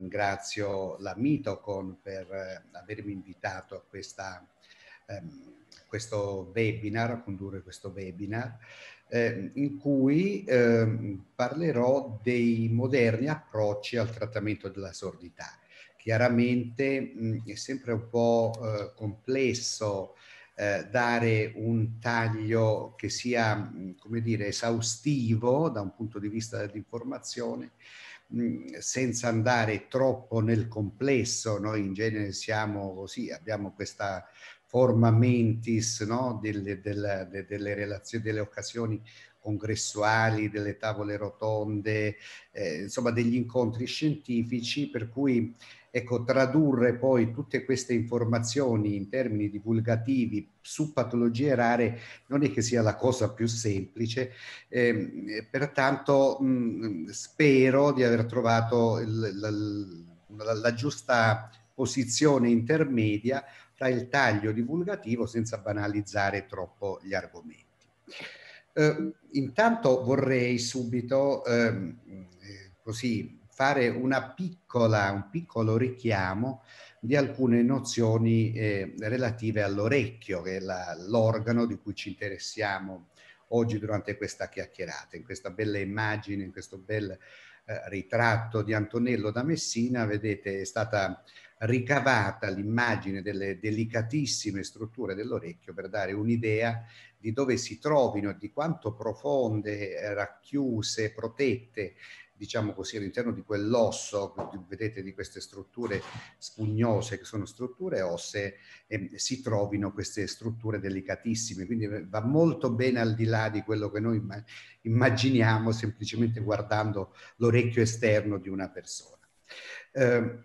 ringrazio la Mitocon per eh, avermi invitato a questa, ehm, questo webinar, a condurre questo webinar, ehm, in cui ehm, parlerò dei moderni approcci al trattamento della sordità. Chiaramente mh, è sempre un po' eh, complesso eh, dare un taglio che sia, come dire, esaustivo da un punto di vista dell'informazione, senza andare troppo nel complesso, noi in genere siamo così, abbiamo questa forma mentis no? delle, della, delle, relazioni, delle occasioni congressuali, delle tavole rotonde, eh, insomma degli incontri scientifici per cui ecco, tradurre poi tutte queste informazioni in termini divulgativi su patologie rare non è che sia la cosa più semplice, eh, pertanto mh, spero di aver trovato il, la, la, la giusta posizione intermedia tra il taglio divulgativo senza banalizzare troppo gli argomenti. Eh, intanto vorrei subito ehm, eh, così fare una piccola, un piccolo richiamo di alcune nozioni eh, relative all'orecchio, che è l'organo di cui ci interessiamo oggi durante questa chiacchierata. In questa bella immagine, in questo bel eh, ritratto di Antonello da Messina, vedete, è stata ricavata l'immagine delle delicatissime strutture dell'orecchio per dare un'idea di dove si trovino, e di quanto profonde, eh, racchiuse, protette diciamo così, all'interno di quell'osso, vedete di queste strutture spugnose che sono strutture ossee, eh, si trovino queste strutture delicatissime. Quindi eh, va molto bene al di là di quello che noi immaginiamo semplicemente guardando l'orecchio esterno di una persona. Eh,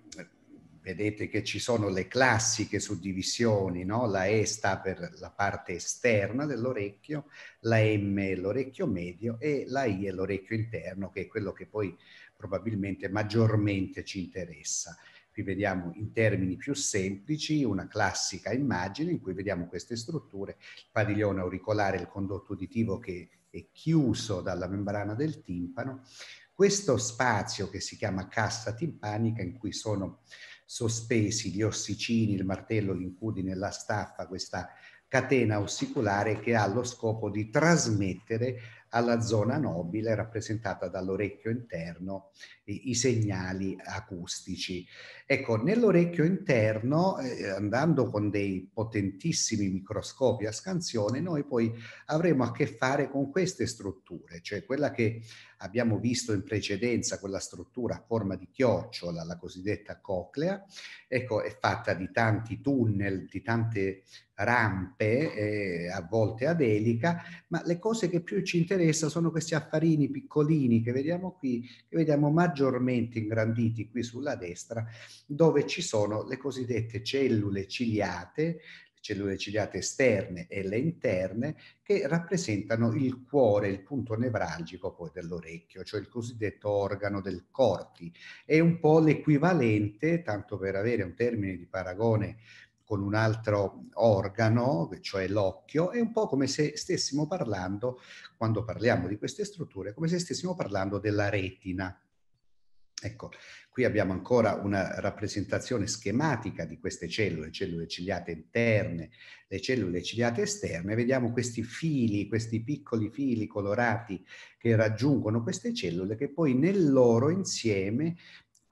vedete che ci sono le classiche suddivisioni, no? la E sta per la parte esterna dell'orecchio, la M è l'orecchio medio e la I è l'orecchio interno, che è quello che poi probabilmente maggiormente ci interessa. Qui vediamo in termini più semplici una classica immagine in cui vediamo queste strutture, il padiglione auricolare, il condotto uditivo che è chiuso dalla membrana del timpano, questo spazio che si chiama cassa timpanica in cui sono sospesi gli ossicini, il martello, l'incudine, la staffa, questa catena ossiculare che ha lo scopo di trasmettere alla zona nobile rappresentata dall'orecchio interno i, i segnali acustici. Ecco, nell'orecchio interno, eh, andando con dei potentissimi microscopi a scansione, noi poi avremo a che fare con queste strutture, cioè quella che abbiamo visto in precedenza quella struttura a forma di chiocciola, la cosiddetta coclea, ecco, è fatta di tanti tunnel, di tante rampe, eh, a volte ad elica, ma le cose che più ci interessano sono questi affarini piccolini che vediamo qui, che vediamo maggiormente ingranditi qui sulla destra, dove ci sono le cosiddette cellule ciliate, cellule ciliate esterne e le interne, che rappresentano il cuore, il punto nevralgico poi dell'orecchio, cioè il cosiddetto organo del corti. È un po' l'equivalente, tanto per avere un termine di paragone con un altro organo, cioè l'occhio, è un po' come se stessimo parlando, quando parliamo di queste strutture, come se stessimo parlando della retina Ecco, qui abbiamo ancora una rappresentazione schematica di queste cellule, cellule ciliate interne, le cellule ciliate esterne, vediamo questi fili, questi piccoli fili colorati che raggiungono queste cellule che poi nel loro insieme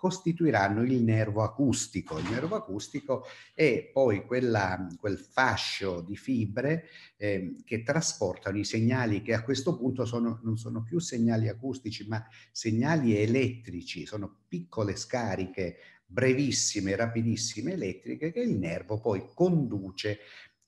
costituiranno il nervo acustico. Il nervo acustico è poi quella, quel fascio di fibre eh, che trasportano i segnali che a questo punto sono, non sono più segnali acustici ma segnali elettrici, sono piccole scariche brevissime, rapidissime elettriche che il nervo poi conduce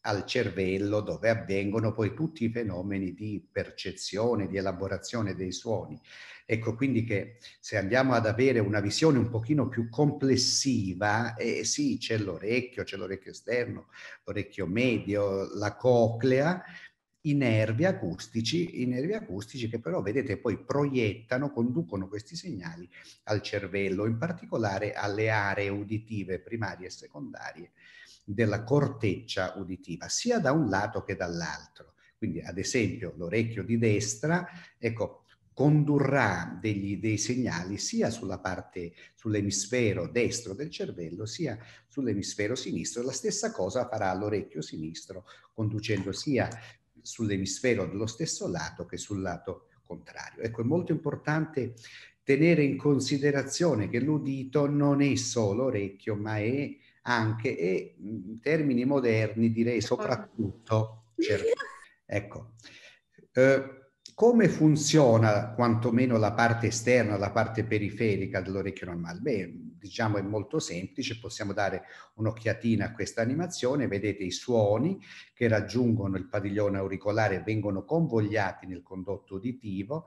al cervello dove avvengono poi tutti i fenomeni di percezione, di elaborazione dei suoni. Ecco quindi che se andiamo ad avere una visione un pochino più complessiva, eh, sì, c'è l'orecchio, c'è l'orecchio esterno, l'orecchio medio, la coclea, i nervi acustici, i nervi acustici che però vedete poi proiettano, conducono questi segnali al cervello, in particolare alle aree uditive primarie e secondarie della corteccia uditiva, sia da un lato che dall'altro. Quindi ad esempio l'orecchio di destra, ecco, condurrà degli, dei segnali sia sulla parte, sull'emisfero destro del cervello, sia sull'emisfero sinistro. La stessa cosa farà l'orecchio sinistro, conducendo sia sull'emisfero dello stesso lato che sul lato contrario. Ecco, è molto importante tenere in considerazione che l'udito non è solo orecchio, ma è anche, e in termini moderni direi soprattutto cervello. Ecco. Eh, come funziona quantomeno la parte esterna, la parte periferica dell'orecchio normale? Beh, diciamo è molto semplice, possiamo dare un'occhiatina a questa animazione, vedete i suoni che raggiungono il padiglione auricolare vengono convogliati nel condotto uditivo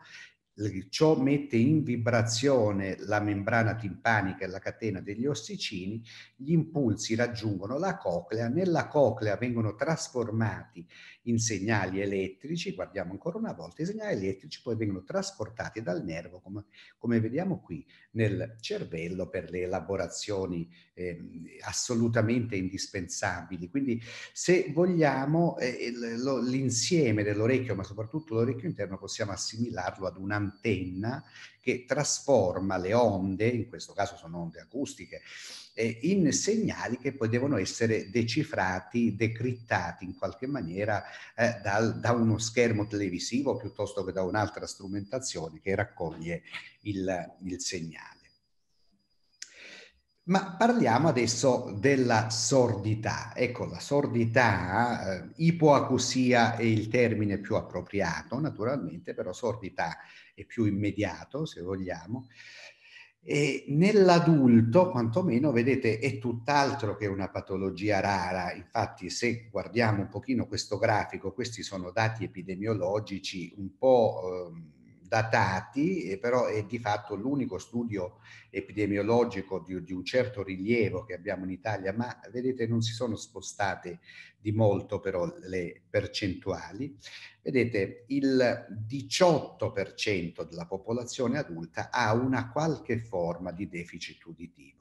ciò mette in vibrazione la membrana timpanica e la catena degli ossicini, gli impulsi raggiungono la coclea, nella coclea vengono trasformati in segnali elettrici, guardiamo ancora una volta, i segnali elettrici poi vengono trasportati dal nervo, come, come vediamo qui, nel cervello per le elaborazioni eh, assolutamente indispensabili. Quindi se vogliamo eh, l'insieme dell'orecchio, ma soprattutto l'orecchio interno, possiamo assimilarlo ad un'antenna che trasforma le onde, in questo caso sono onde acustiche, eh, in segnali che poi devono essere decifrati, decrittati in qualche maniera eh, dal, da uno schermo televisivo piuttosto che da un'altra strumentazione che raccoglie il, il segnale. Ma parliamo adesso della sordità. Ecco, la sordità, eh, ipoacusia è il termine più appropriato, naturalmente, però sordità è più immediato, se vogliamo. E nell'adulto, quantomeno, vedete, è tutt'altro che una patologia rara. Infatti, se guardiamo un pochino questo grafico, questi sono dati epidemiologici un po'... Ehm, datati, eh, però è di fatto l'unico studio epidemiologico di, di, un certo rilievo che abbiamo in Italia, ma vedete non si sono spostate di molto però le percentuali. Vedete, il 18% della popolazione adulta ha una qualche forma di deficit uditivo.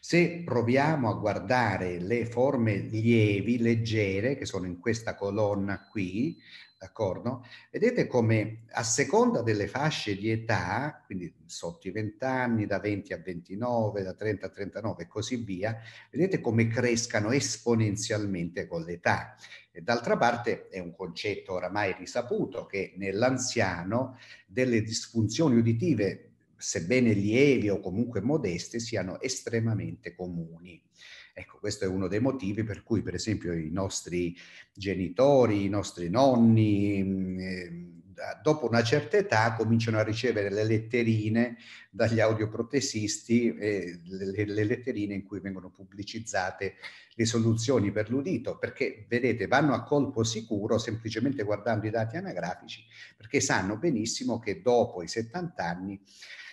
Se proviamo a guardare le forme lievi, leggere, che sono in questa colonna qui, d'accordo? Vedete come a seconda delle fasce di età, quindi sotto i 20 anni, da 20 a 29, da 30 a 39 e così via, vedete come crescano esponenzialmente con l'età. D'altra parte è un concetto oramai risaputo che nell'anziano delle disfunzioni uditive, sebbene lievi o comunque modeste, siano estremamente comuni. Ecco, questo è uno dei motivi per cui, per esempio, i nostri genitori, i nostri nonni, eh, dopo una certa età cominciano a ricevere le letterine dagli audioprotesisti, eh, le, le, letterine in cui vengono pubblicizzate le soluzioni per l'udito, perché vedete vanno a colpo sicuro semplicemente guardando i dati anagrafici, perché sanno benissimo che dopo i 70 anni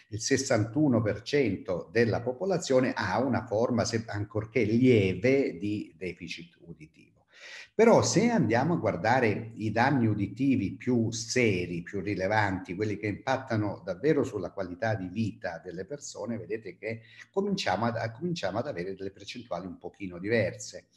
il 61% della popolazione ha una forma, se, ancorché lieve, di deficit uditivo. Però se andiamo a guardare i danni uditivi più seri, più rilevanti, quelli che impattano davvero sulla qualità di vita delle persone, vedete che cominciamo ad, cominciamo ad avere delle percentuali un pochino diverse.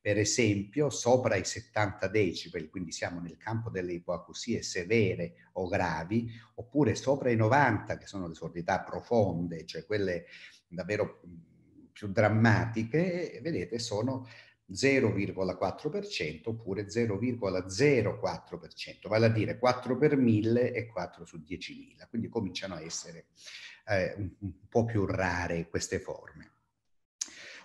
Per esempio, sopra i 70 decibel, quindi siamo nel campo delle ipoacusie severe o gravi, oppure sopra i 90, che sono le sordità profonde, cioè quelle davvero mm, più drammatiche, vedete, sono 0,4% oppure 0,04%, vale a dire 4 per 1000 e 4 su 10.000, quindi cominciano a essere eh, un, po' più rare queste forme.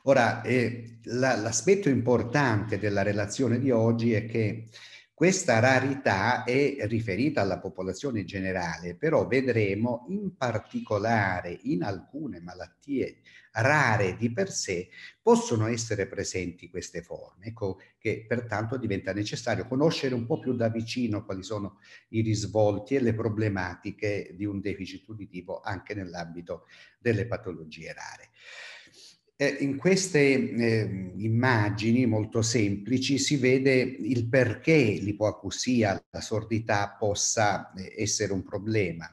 Ora, eh, la, l'aspetto importante della relazione di oggi è che questa rarità è riferita alla popolazione generale, però vedremo in particolare in alcune malattie rare di per sé, possono essere presenti queste forme. Ecco che pertanto diventa necessario conoscere un po' più da vicino quali sono i risvolti e le problematiche di un deficit uditivo anche nell'ambito delle patologie rare. Eh, in queste eh, immagini molto semplici si vede il perché l'ipoacusia, la sordità possa eh, essere un problema.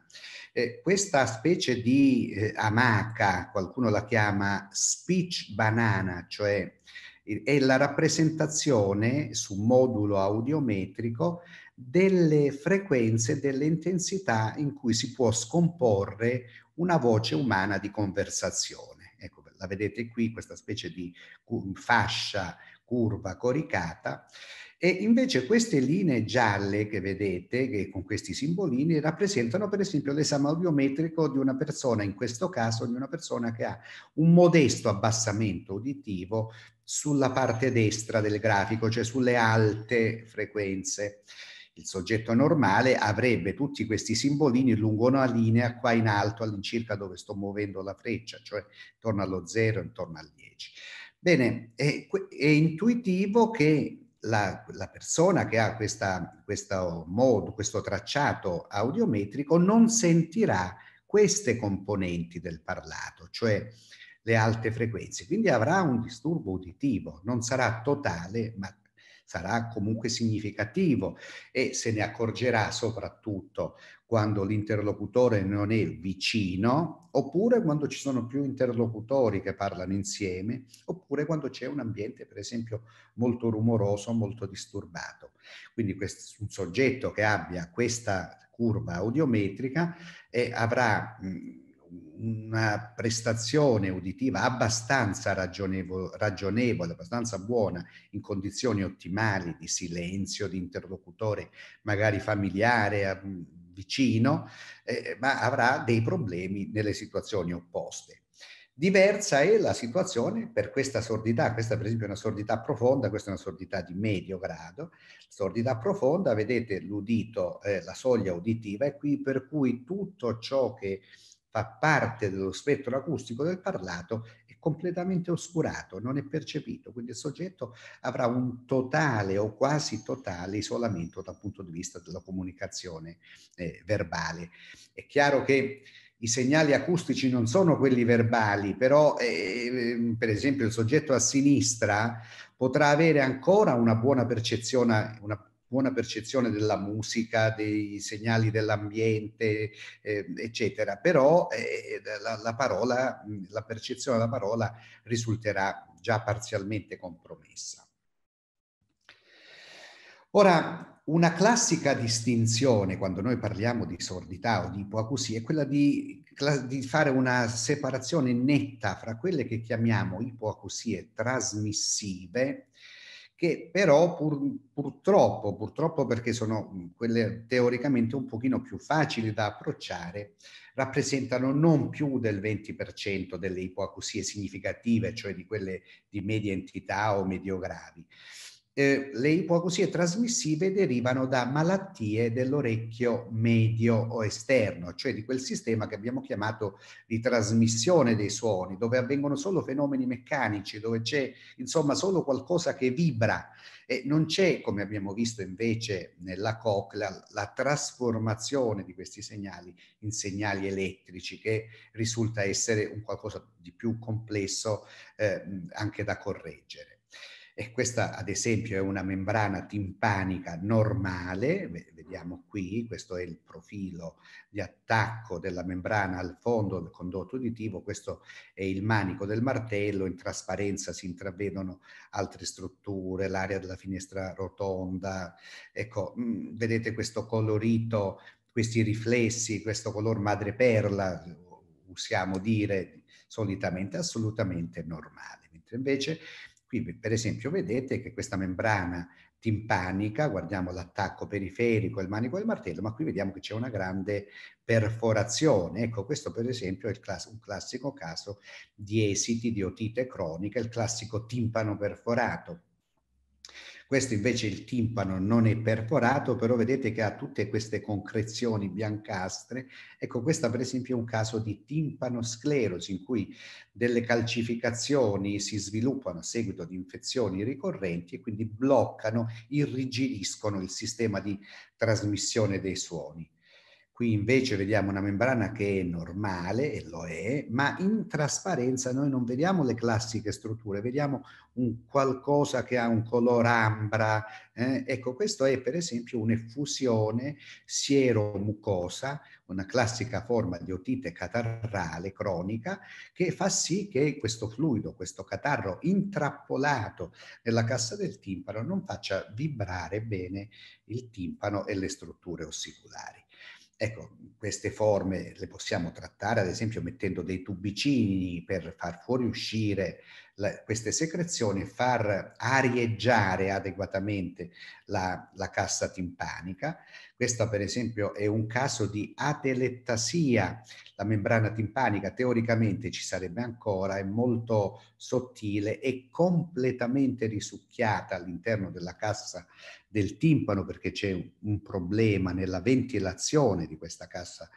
Eh, questa specie di eh, amaca, qualcuno la chiama speech banana, cioè è la rappresentazione su modulo audiometrico delle frequenze, delle intensità in cui si può scomporre una voce umana di conversazione. Ecco, la vedete qui, questa specie di fascia curva coricata e invece queste linee gialle che vedete, che con questi simbolini, rappresentano per esempio l'esame audiometrico di una persona, in questo caso di una persona che ha un modesto abbassamento uditivo sulla parte destra del grafico, cioè sulle alte frequenze. Il soggetto normale avrebbe tutti questi simbolini lungo una linea qua in alto all'incirca dove sto muovendo la freccia, cioè intorno allo 0, intorno al 10. Bene, è, è intuitivo che la, la, persona che ha questa, questo modo, questo tracciato audiometrico non sentirà queste componenti del parlato, cioè le alte frequenze, quindi avrà un disturbo uditivo, non sarà totale, ma sarà comunque significativo e se ne accorgerà soprattutto quando l'interlocutore non è vicino, oppure quando ci sono più interlocutori che parlano insieme, oppure quando c'è un ambiente, per esempio, molto rumoroso, molto disturbato. Quindi questo, un soggetto che abbia questa curva audiometrica eh, avrà mh, mm, una prestazione uditiva abbastanza ragionevo, ragionevole, abbastanza buona, in condizioni ottimali di silenzio, di interlocutore magari familiare, vicino, eh, ma avrà dei problemi nelle situazioni opposte. Diversa è la situazione per questa sordità, questa per esempio è una sordità profonda, questa è una sordità di medio grado. Sordità profonda, vedete l'udito, eh, la soglia uditiva è qui per cui tutto ciò che fa parte dello spettro acustico del parlato completamente oscurato, non è percepito, quindi il soggetto avrà un totale o quasi totale isolamento dal punto di vista della comunicazione eh, verbale. È chiaro che i segnali acustici non sono quelli verbali, però eh, per esempio il soggetto a sinistra potrà avere ancora una buona percezione, una buona percezione della musica, dei segnali dell'ambiente, eh, eccetera, però eh, la, la, parola, la percezione della parola risulterà già parzialmente compromessa. Ora, una classica distinzione quando noi parliamo di sordità o di ipoacusia è quella di, di fare una separazione netta fra quelle che chiamiamo ipoacusie trasmissive che però pur, purtroppo, purtroppo perché sono quelle teoricamente un pochino più facili da approcciare, rappresentano non più del 20% delle ipoacusie significative, cioè di quelle di media entità o medio gravi eh, le ipoacusie trasmissive derivano da malattie dell'orecchio medio o esterno, cioè di quel sistema che abbiamo chiamato di trasmissione dei suoni, dove avvengono solo fenomeni meccanici, dove c'è insomma solo qualcosa che vibra e non c'è, come abbiamo visto invece nella coclea, la trasformazione di questi segnali in segnali elettrici, che risulta essere un qualcosa di più complesso eh, anche da correggere. E questa, ad esempio, è una membrana timpanica normale, vediamo qui, questo è il profilo di attacco della membrana al fondo del condotto uditivo, questo è il manico del martello, in trasparenza si intravedono altre strutture, l'area della finestra rotonda, ecco, mm, vedete questo colorito, questi riflessi, questo color madreperla, usiamo dire solitamente assolutamente normale, mentre invece Qui per esempio vedete che questa membrana timpanica, guardiamo l'attacco periferico, il manico e il martello, ma qui vediamo che c'è una grande perforazione. Ecco, questo per esempio è class un classico caso di esiti di otite cronica, il classico timpano perforato. Questo invece il timpano non è perforato, però vedete che ha tutte queste concrezioni biancastre. Ecco, questo per esempio è un caso di timpano sclerosi in cui delle calcificazioni si sviluppano a seguito di infezioni ricorrenti e quindi bloccano, irrigidiscono il sistema di trasmissione dei suoni. Qui invece vediamo una membrana che è normale, e lo è, ma in trasparenza noi non vediamo le classiche strutture, vediamo un qualcosa che ha un color ambra. Eh? Ecco, questo è per esempio un'effusione siero-mucosa, una classica forma di otite catarrale cronica, che fa sì che questo fluido, questo catarro intrappolato nella cassa del timpano non faccia vibrare bene il timpano e le strutture ossiculari. Ecco, queste forme le possiamo trattare ad esempio mettendo dei tubicini per far fuoriuscire la, queste secrezioni e far arieggiare adeguatamente la, la cassa timpanica. Questo per esempio è un caso di atelettasia. La membrana timpanica teoricamente ci sarebbe ancora, è molto sottile e completamente risucchiata all'interno della cassa del timpano perché c'è un problema nella ventilazione di questa cassa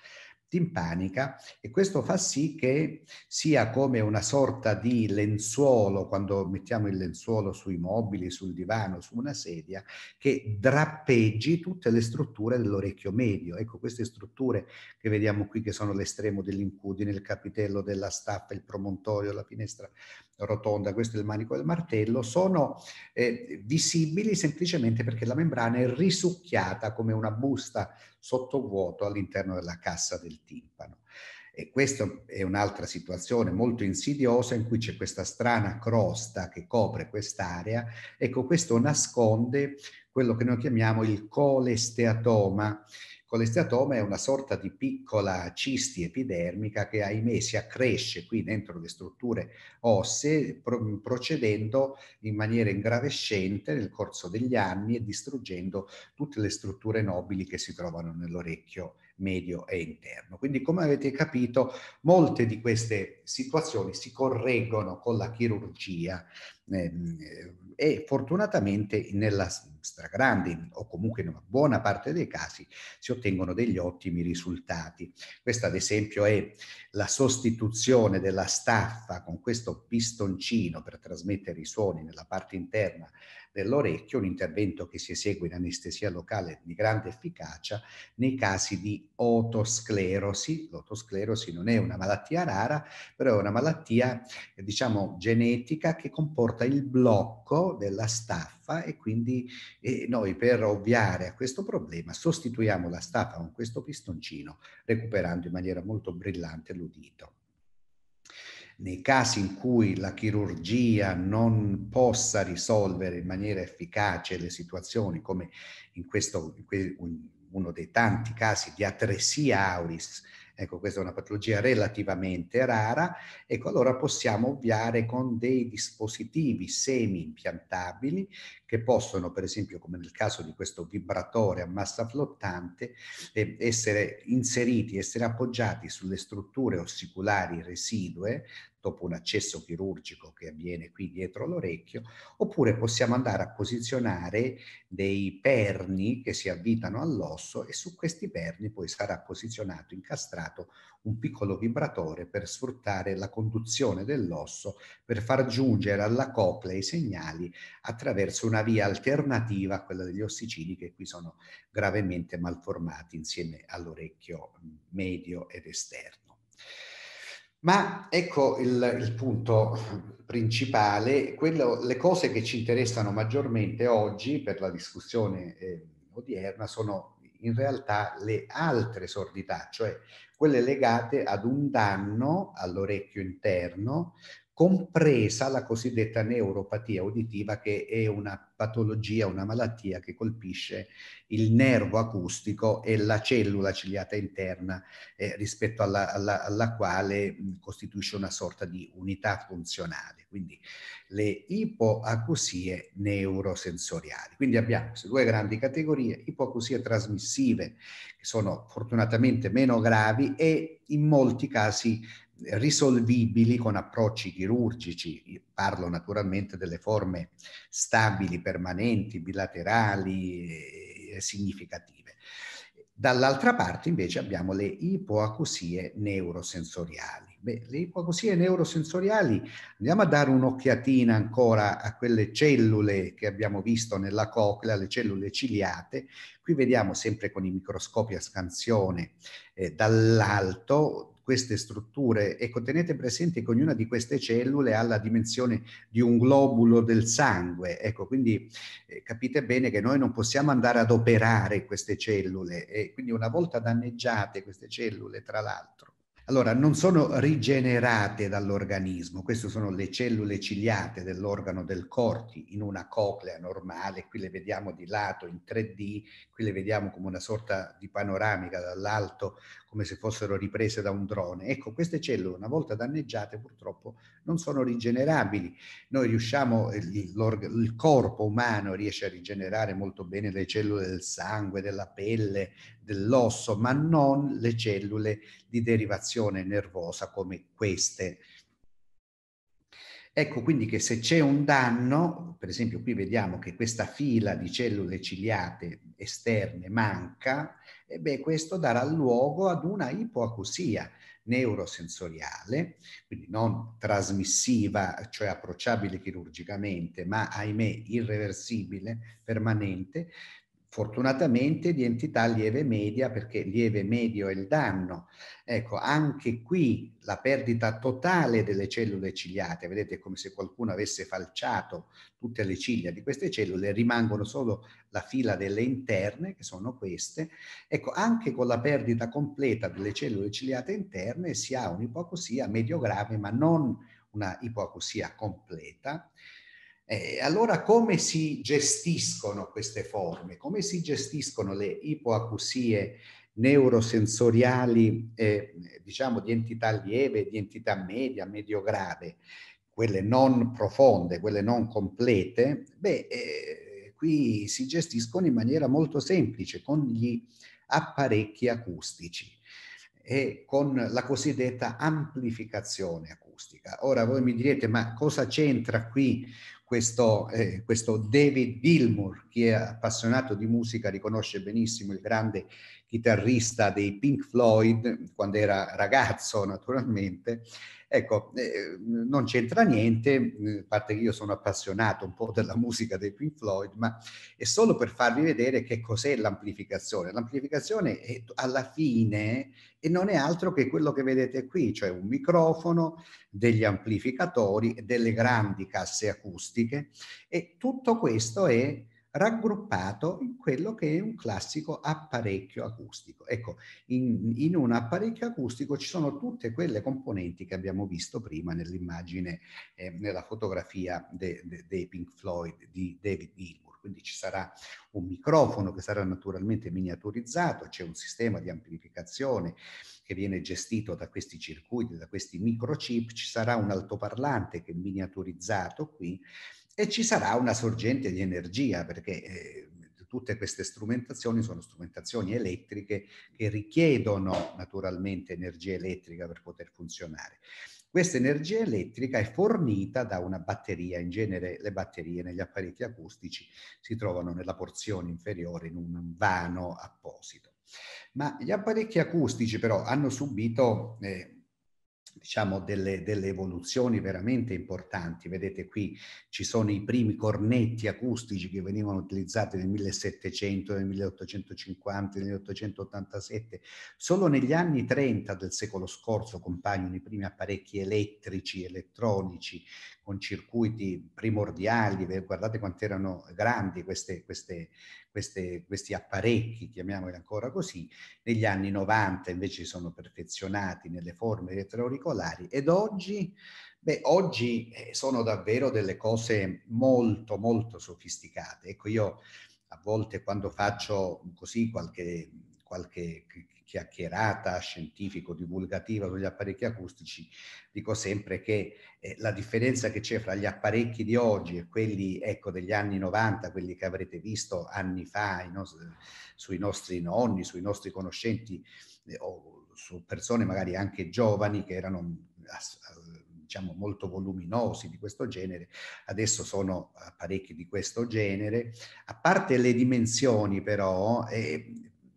timpanica e questo fa sì che sia come una sorta di lenzuolo, quando mettiamo il lenzuolo sui mobili, sul divano, su una sedia, che drappeggi tutte le strutture dell'orecchio medio. Ecco, queste strutture che vediamo qui, che sono l'estremo dell'incudine, il capitello della staffa, il promontorio, la finestra rotonda, questo è il manico del martello, sono eh, visibili semplicemente perché la membrana è risucchiata come una busta sottovuoto all'interno della cassa del timpano. E questa è un'altra situazione molto insidiosa in cui c'è questa strana crosta che copre quest'area. Ecco, questo nasconde quello che noi chiamiamo il colesteatoma, Colesteatoma è una sorta di piccola cisti epidermica che ahimè si accresce qui dentro le strutture ossee pro- procedendo in maniera ingravescente nel corso degli anni e distruggendo tutte le strutture nobili che si trovano nell'orecchio medio e interno. Quindi come avete capito molte di queste situazioni si correggono con la chirurgia. Ehm, e fortunatamente nella stragrande o comunque in una buona parte dei casi si ottengono degli ottimi risultati. Questa ad esempio è la sostituzione della staffa con questo pistoncino per trasmettere i suoni nella parte interna dell'orecchio, un intervento che si esegue in anestesia locale di grande efficacia nei casi di otosclerosi. L'otosclerosi non è una malattia rara, però è una malattia, diciamo, genetica che comporta il blocco della staffa e quindi eh, noi per ovviare a questo problema sostituiamo la staffa con questo pistoncino recuperando in maniera molto brillante l'udito nei casi in cui la chirurgia non possa risolvere in maniera efficace le situazioni, come in questo in uno dei tanti casi di atresia auris, ecco questa è una patologia relativamente rara, ecco allora possiamo ovviare con dei dispositivi semi-impiantabili che possono, per esempio, come nel caso di questo vibratore a massa flottante, eh, essere inseriti, essere appoggiati sulle strutture ossiculari residue dopo un accesso chirurgico che avviene qui dietro l'orecchio, oppure possiamo andare a posizionare dei perni che si avvitano all'osso e su questi perni poi sarà posizionato, incastrato un piccolo vibratore per sfruttare la conduzione dell'osso per far giungere alla coclea i segnali attraverso una via alternativa a quella degli ossicini che qui sono gravemente malformati insieme all'orecchio mm, medio ed esterno. Ma ecco il, il punto principale, quello, le cose che ci interessano maggiormente oggi per la discussione eh, odierna sono in realtà le altre sordità, cioè quelle legate ad un danno all'orecchio interno compresa la cosiddetta neuropatia uditiva che è una patologia, una malattia che colpisce il nervo acustico e la cellula ciliata interna eh, rispetto alla, alla, alla quale mm, costituisce una sorta di unità funzionale, quindi le ipoacusie neurosensoriali. Quindi abbiamo queste due grandi categorie, ipoacusie trasmissive che sono fortunatamente meno gravi e in molti casi risolvibili con approcci chirurgici, parlo naturalmente delle forme stabili, permanenti, bilaterali e significative. Dall'altra parte invece abbiamo le ipoacusie neurosensoriali. Beh, le ipoacusie neurosensoriali, andiamo a dare un'occhiatina ancora a quelle cellule che abbiamo visto nella coclea, le cellule ciliate. Qui vediamo sempre con i microscopi a scansione eh, dall'alto queste strutture. Ecco, tenete presente che ognuna di queste cellule ha la dimensione di un globulo del sangue. Ecco, quindi eh, capite bene che noi non possiamo andare ad operare queste cellule e quindi una volta danneggiate queste cellule, tra l'altro, allora, non sono rigenerate dall'organismo, queste sono le cellule ciliate dell'organo del corti in una coclea normale, qui le vediamo di lato in 3D, qui le vediamo come una sorta di panoramica dall'alto come se fossero riprese da un drone. Ecco, queste cellule una volta danneggiate purtroppo non sono rigenerabili. Noi riusciamo, il, il corpo umano riesce a rigenerare molto bene le cellule del sangue, della pelle, dell'osso, ma non le cellule di derivazione nervosa come queste. Ecco quindi che se c'è un danno, per esempio qui vediamo che questa fila di cellule ciliate esterne manca, e beh, questo darà luogo ad una ipoacusia neurosensoriale, quindi non trasmissiva, cioè approcciabile chirurgicamente, ma ahimè irreversibile, permanente, fortunatamente di entità lieve media perché lieve medio è il danno. Ecco, anche qui la perdita totale delle cellule ciliate, vedete come se qualcuno avesse falciato tutte le ciglia di queste cellule, rimangono solo la fila delle interne, che sono queste. Ecco, anche con la perdita completa delle cellule ciliate interne si ha un'ipocosia medio grave, ma non una ipocosia completa. Eh, allora come si gestiscono queste forme? Come si gestiscono le ipoacusie neurosensoriali, eh, diciamo di entità lieve, di entità media, medio grave, quelle non profonde, quelle non complete? Beh, eh, qui si gestiscono in maniera molto semplice con gli apparecchi acustici e con la cosiddetta amplificazione acustica. Ora voi mi direte, ma cosa c'entra qui questo, eh, questo, David Gilmour, chi è appassionato di musica riconosce benissimo il grande chitarrista dei Pink Floyd, quando era ragazzo naturalmente, Ecco, eh, non c'entra niente, eh, a parte che io sono appassionato un po' della musica dei Pink Floyd, ma è solo per farvi vedere che cos'è l'amplificazione. L'amplificazione è, alla fine e non è altro che quello che vedete qui, cioè un microfono, degli amplificatori, delle grandi casse acustiche e tutto questo è raggruppato in quello che è un classico apparecchio acustico. Ecco, in, in un apparecchio acustico ci sono tutte quelle componenti che abbiamo visto prima nell'immagine, eh, nella fotografia dei de, de Pink Floyd di David Gilmour quindi ci sarà un microfono che sarà naturalmente miniaturizzato, c'è un sistema di amplificazione che viene gestito da questi circuiti, da questi microchip, ci sarà un altoparlante che è miniaturizzato qui e ci sarà una sorgente di energia perché eh, tutte queste strumentazioni sono strumentazioni elettriche che richiedono naturalmente energia elettrica per poter funzionare. Questa energia elettrica è fornita da una batteria, in genere le batterie negli apparecchi acustici si trovano nella porzione inferiore in un vano apposito. Ma gli apparecchi acustici però hanno subito eh, diciamo, delle, delle, evoluzioni veramente importanti. Vedete qui ci sono i primi cornetti acustici che venivano utilizzati nel 1700, nel 1850, nel 1887. Solo negli anni 30 del secolo scorso compaiono i primi apparecchi elettrici, elettronici, con circuiti primordiali. Guardate quanto erano grandi queste, queste queste, questi apparecchi, chiamiamoli ancora così, negli anni 90 invece sono perfezionati nelle forme retroauricolari ed oggi, beh, oggi eh, sono davvero delle cose molto molto sofisticate. Ecco, io a volte quando faccio così qualche qualche chiacchierata scientifico-divulgativa sugli apparecchi acustici, dico sempre che eh, la differenza che c'è fra gli apparecchi di oggi e quelli ecco, degli anni 90, quelli che avrete visto anni fa no, sui nostri nonni, sui nostri conoscenti eh, o su persone magari anche giovani che erano diciamo molto voluminosi di questo genere, adesso sono apparecchi di questo genere, a parte le dimensioni però, eh,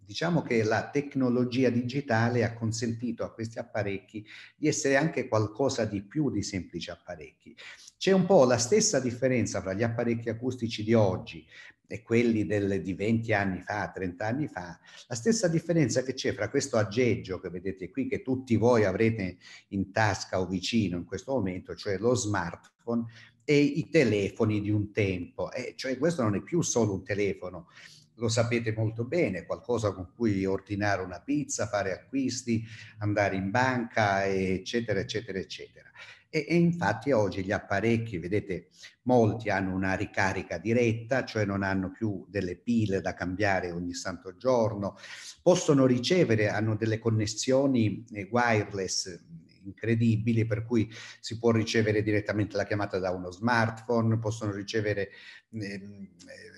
Diciamo che la tecnologia digitale ha consentito a questi apparecchi di essere anche qualcosa di più di semplici apparecchi. C'è un po' la stessa differenza tra gli apparecchi acustici di oggi e quelli del, di 20 anni fa, 30 anni fa, la stessa differenza che c'è fra questo aggeggio che vedete qui, che tutti voi avrete in tasca o vicino in questo momento, cioè lo smartphone, e i telefoni di un tempo. Eh, cioè questo non è più solo un telefono, lo sapete molto bene, qualcosa con cui ordinare una pizza, fare acquisti, andare in banca, eccetera, eccetera, eccetera. E, e, infatti oggi gli apparecchi, vedete, molti hanno una ricarica diretta, cioè non hanno più delle pile da cambiare ogni santo giorno, possono ricevere, hanno delle connessioni eh, wireless incredibili per cui si può ricevere direttamente la chiamata da uno smartphone, possono ricevere eh,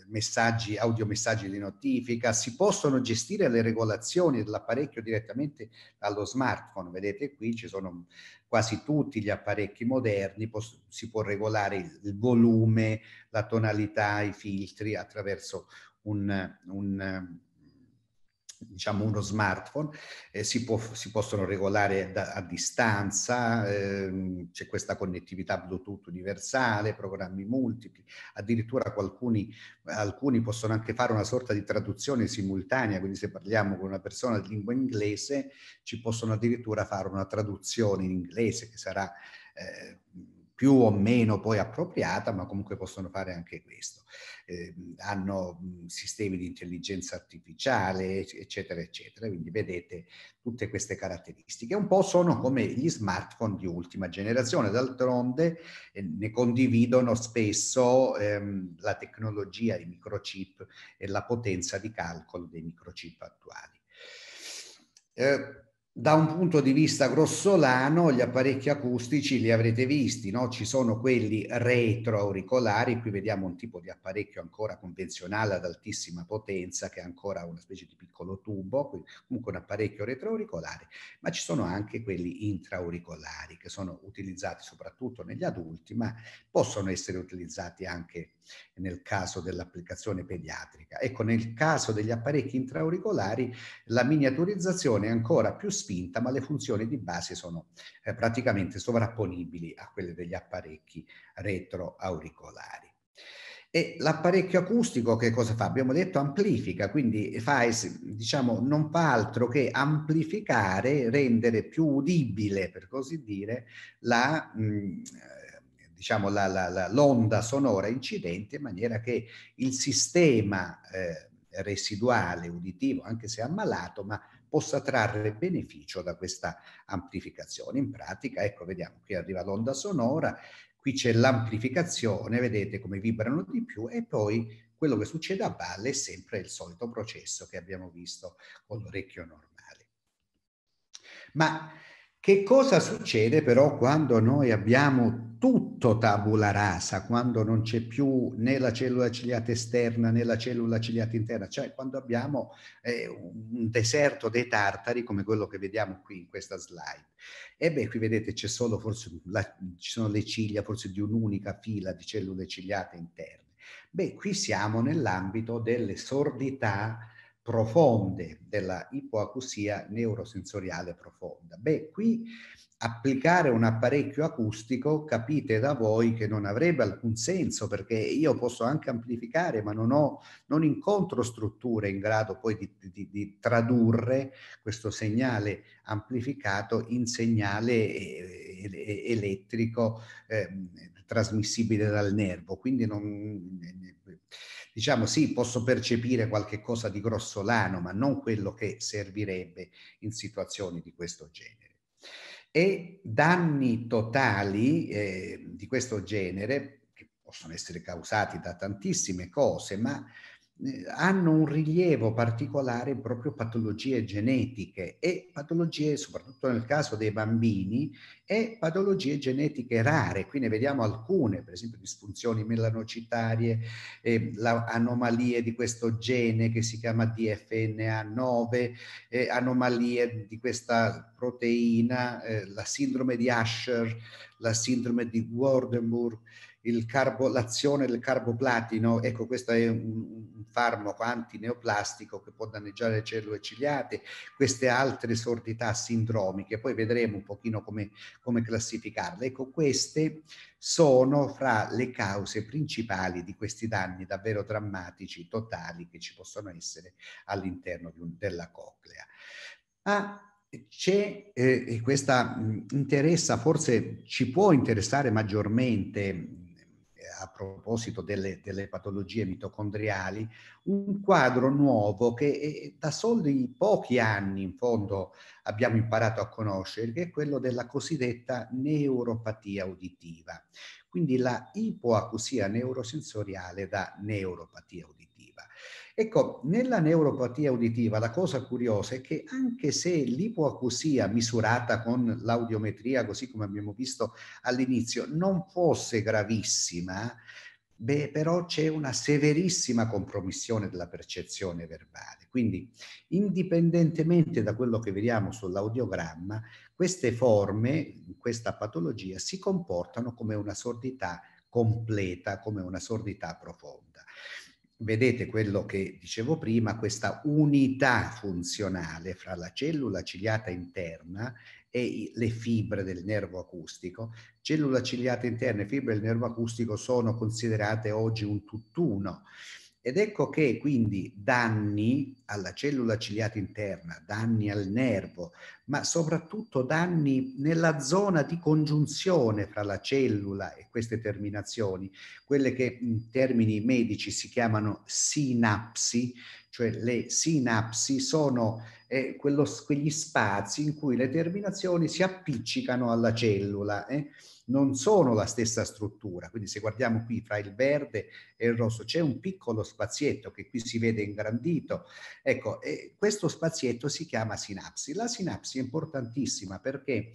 messaggi, audiomessaggi di notifica, si possono gestire le regolazioni dell'apparecchio direttamente dallo smartphone. Vedete qui ci sono quasi tutti gli apparecchi moderni, posso, si può regolare il volume, la tonalità, i filtri attraverso un, un diciamo uno smartphone, eh, si, può, si, possono regolare da, a distanza, ehm, c'è questa connettività Bluetooth universale, programmi multipli, addirittura alcuni, alcuni possono anche fare una sorta di traduzione simultanea, quindi se parliamo con una persona di lingua inglese ci possono addirittura fare una traduzione in inglese che sarà... Eh, più o meno poi appropriata, ma comunque possono fare anche questo. Eh, hanno sistemi di intelligenza artificiale, eccetera, eccetera, quindi vedete tutte queste caratteristiche. Un po' sono come gli smartphone di ultima generazione, d'altronde eh, ne condividono spesso ehm, la tecnologia, i microchip e la potenza di calcolo dei microchip attuali. Eh, da un punto di vista grossolano gli apparecchi acustici li avrete visti, no? ci sono quelli retroauricolari, qui vediamo un tipo di apparecchio ancora convenzionale ad altissima potenza che è ancora una specie di piccolo tubo, comunque un apparecchio retroauricolare, ma ci sono anche quelli intraauricolari che sono utilizzati soprattutto negli adulti, ma possono essere utilizzati anche nel caso dell'applicazione pediatrica. Ecco, nel caso degli apparecchi intraauricolari la miniaturizzazione è ancora più spinta, ma le funzioni di base sono eh, praticamente sovrapponibili a quelle degli apparecchi retroauricolari. E l'apparecchio acustico che cosa fa? Abbiamo detto amplifica, quindi fa, diciamo, non fa altro che amplificare, rendere più udibile, per così dire, la... Mh, mm, diciamo, la, la, la, l'onda sonora incidente in maniera che il sistema eh, residuale uditivo, anche se ammalato, ma possa trarre beneficio da questa amplificazione. In pratica, ecco, vediamo, qui arriva l'onda sonora, qui c'è l'amplificazione, vedete come vibrano di più e poi quello che succede a valle è sempre il solito processo che abbiamo visto con l'orecchio normale. Ma che cosa succede però quando noi abbiamo tutto tabula rasa, quando non c'è più né la cellula ciliata esterna né la cellula ciliata interna, cioè quando abbiamo eh, un deserto dei tartari come quello che vediamo qui in questa slide. E beh, qui vedete c'è solo forse la, ci sono le ciglia forse di un'unica fila di cellule ciliate interne. Beh, qui siamo nell'ambito delle sordità profonde della ipoacusia neurosensoriale profonda. Beh, qui applicare un apparecchio acustico, capite da voi che non avrebbe alcun senso perché io posso anche amplificare, ma non, ho, non incontro strutture in grado poi di, di, di, tradurre questo segnale amplificato in segnale eh, elettrico eh, trasmissibile dal nervo. Quindi non diciamo sì, posso percepire qualche cosa di grossolano, ma non quello che servirebbe in situazioni di questo genere. E danni totali eh, di questo genere, che possono essere causati da tantissime cose, ma eh, hanno un rilievo particolare proprio patologie genetiche e patologie, soprattutto nel caso dei bambini, e patologie genetiche rare. Qui ne vediamo alcune, per esempio disfunzioni melanocitarie, eh, anomalie di questo gene che si chiama DFNA9, eh, anomalie di questa proteina, eh, la sindrome di Asher, la sindrome di Wardenburg carbo, l'azione del carboplatino, ecco questo è un, un farmaco antineoplastico che può danneggiare le cellule ciliate, queste altre sordità sindromiche, poi vedremo un pochino come, come classificarle. Ecco queste sono fra le cause principali di questi danni davvero drammatici, totali, che ci possono essere all'interno un, della coclea. Ma c'è, eh, e questa mh, mm, interessa, forse ci può interessare maggiormente a proposito delle, delle, patologie mitocondriali, un quadro nuovo che eh, da soli pochi anni in fondo abbiamo imparato a conoscere, che è quello della cosiddetta neuropatia uditiva, quindi la ipoacusia neurosensoriale da neuropatia uditiva. Ecco, nella neuropatia uditiva la cosa curiosa è che anche se l'ipoacusia misurata con l'audiometria, così come abbiamo visto all'inizio, non fosse gravissima, beh, però c'è una severissima compromissione della percezione verbale. Quindi, indipendentemente da quello che vediamo sull'audiogramma, queste forme, questa patologia, si comportano come una sordità completa, come una sordità profonda vedete quello che dicevo prima, questa unità funzionale fra la cellula ciliata interna e le fibre del nervo acustico. Cellula ciliata interna e fibre del nervo acustico sono considerate oggi un tutt'uno. Ed ecco che quindi danni alla cellula ciliata interna, danni al nervo, ma soprattutto danni nella zona di congiunzione fra la cellula e queste terminazioni, quelle che in termini medici si chiamano sinapsi, cioè le sinapsi sono eh, quello, quegli spazi in cui le terminazioni si appiccicano alla cellula. Eh? non sono la stessa struttura. Quindi se guardiamo qui fra il verde e il rosso c'è un piccolo spazietto che qui si vede ingrandito. Ecco, questo spazietto si chiama sinapsi. La sinapsi è importantissima perché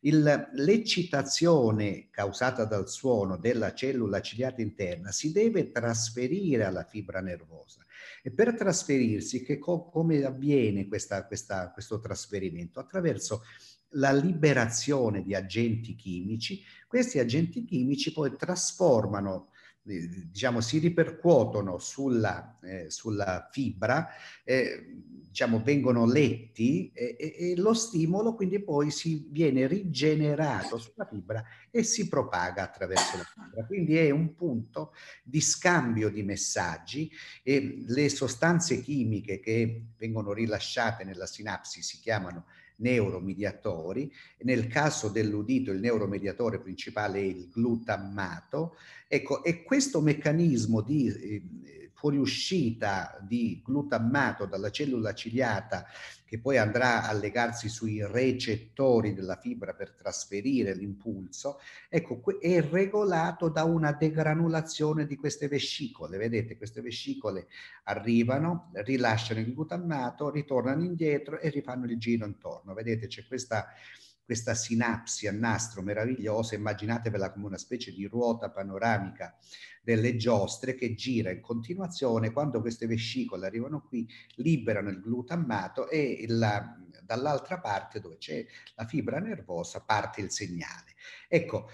l'eccitazione causata dal suono della cellula ciliata interna si deve trasferire alla fibra nervosa. E per trasferirsi, co come avviene questa, questa, questo trasferimento? Attraverso la liberazione di agenti chimici, questi agenti chimici poi trasformano eh, diciamo, si ripercuotono sulla, eh, sulla fibra, eh, diciamo, vengono letti e, e, e, lo stimolo quindi poi si viene rigenerato sulla fibra e si propaga attraverso la fibra. Quindi è un punto di scambio di messaggi e le sostanze chimiche che vengono rilasciate nella sinapsi si chiamano neuromediatori. Nel caso dell'udito il neuromediatore principale è il glutammato. Ecco, e questo meccanismo di eh, fuoriuscita di glutammato dalla cellula ciliata che poi andrà a legarsi sui recettori della fibra per trasferire l'impulso, ecco, è regolato da una degranulazione di queste vescicole. Vedete, queste vescicole arrivano, rilasciano il glutammato, ritornano indietro e rifanno il giro intorno. Vedete, c'è questa questa sinapsi a nastro meravigliosa, immaginatevela come una specie di ruota panoramica delle giostre che gira in continuazione, quando queste vescicole arrivano qui liberano il glutammato e la, dall'altra parte dove c'è la fibra nervosa parte il segnale. Ecco,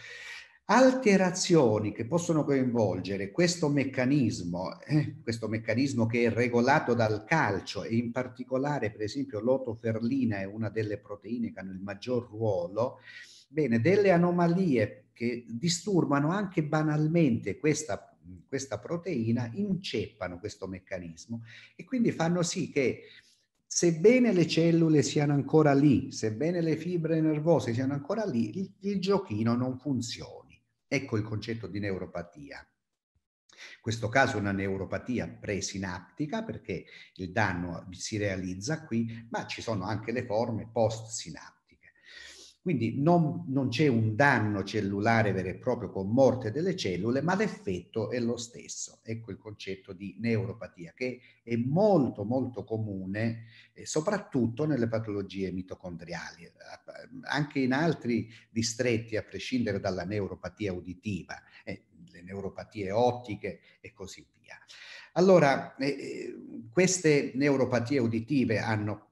alterazioni che possono coinvolgere questo meccanismo, eh, questo meccanismo che è regolato dal calcio e in particolare per esempio l'otoferlina è una delle proteine che hanno il maggior ruolo, bene, delle anomalie che disturbano anche banalmente questa, questa proteina inceppano questo meccanismo e quindi fanno sì che sebbene le cellule siano ancora lì, sebbene le fibre nervose siano ancora lì, il, il giochino non funziona. Ecco il concetto di neuropatia. In questo caso è una neuropatia presinaptica perché il danno si realizza qui, ma ci sono anche le forme postsinaptiche quindi non, non c'è un danno cellulare vero e proprio con morte delle cellule, ma l'effetto è lo stesso. Ecco il concetto di neuropatia che è molto molto comune, eh, soprattutto nelle patologie mitocondriali, eh, anche in altri distretti, a prescindere dalla neuropatia uditiva, eh, le neuropatie ottiche e così via. Allora, eh, eh queste neuropatie uditive hanno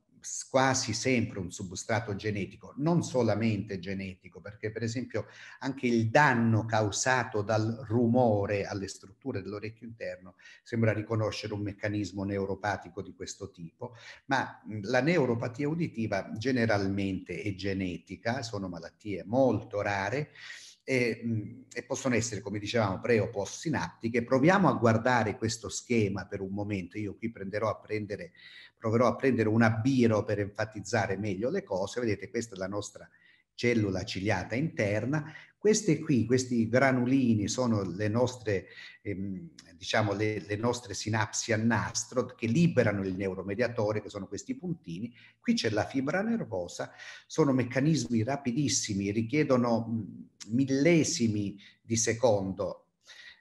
quasi sempre un substrato genetico, non solamente genetico, perché per esempio anche il danno causato dal rumore alle strutture dell'orecchio interno sembra riconoscere un meccanismo neuropatico di questo tipo, ma la neuropatia uditiva generalmente è genetica, sono malattie molto rare, e, mhmm, e possono essere, come dicevamo, pre o post sinaptiche. Proviamo a guardare questo schema per un momento. Io qui prenderò a prendere, proverò a prendere una biro per enfatizzare meglio le cose. Vedete, questa è la nostra cellula ciliata interna, queste qui, questi granulini sono le nostre, ehm, diciamo, le, le nostre sinapsi a nastro che liberano il neuromediatore, che sono questi puntini. Qui c'è la fibra nervosa, sono meccanismi rapidissimi, richiedono millesimi di secondo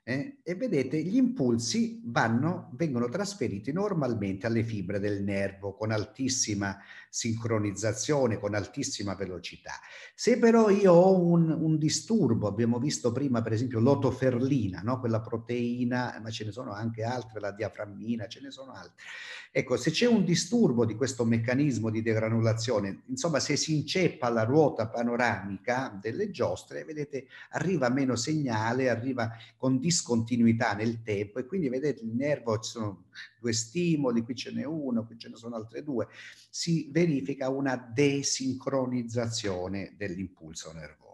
eh, e vedete gli impulsi vanno, vengono trasferiti normalmente alle fibre del nervo con altissima sincronizzazione, con altissima velocità. Se però io ho un, un disturbo, abbiamo visto prima per esempio l'otoferlina, no? quella proteina, ma ce ne sono anche altre, la diaframmina, ce ne sono altre. Ecco, se c'è un disturbo di questo meccanismo di degranulazione, insomma se si inceppa la ruota panoramica delle giostre, vedete arriva meno segnale, arriva con disturbo discontinuità nel tempo e quindi vedete il nervo ci sono due stimoli, qui ce n'è uno, qui ce ne sono altre due, si verifica una desincronizzazione dell'impulso nervoso.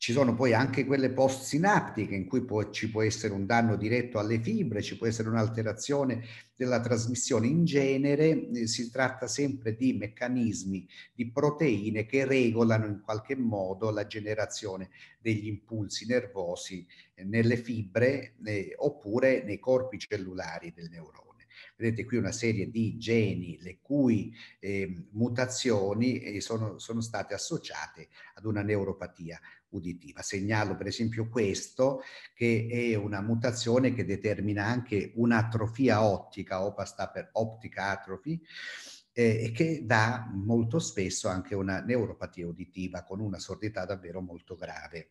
Ci sono poi anche quelle post-sinaptiche in cui può, ci può essere un danno diretto alle fibre, ci può essere un'alterazione della trasmissione. In genere eh, si tratta sempre di meccanismi, di proteine che regolano in qualche modo la generazione degli impulsi nervosi eh, nelle fibre eh, oppure nei corpi cellulari del neurone. Vedete qui una serie di geni le cui ehm, eh, mutazioni sono, sono, state associate ad una neuropatia uditiva. Segnalo per esempio questo che è una mutazione che determina anche un'atrofia ottica, OPA sta per optica atrofi, eh, che dà molto spesso anche una neuropatia uditiva con una sordità davvero molto grave.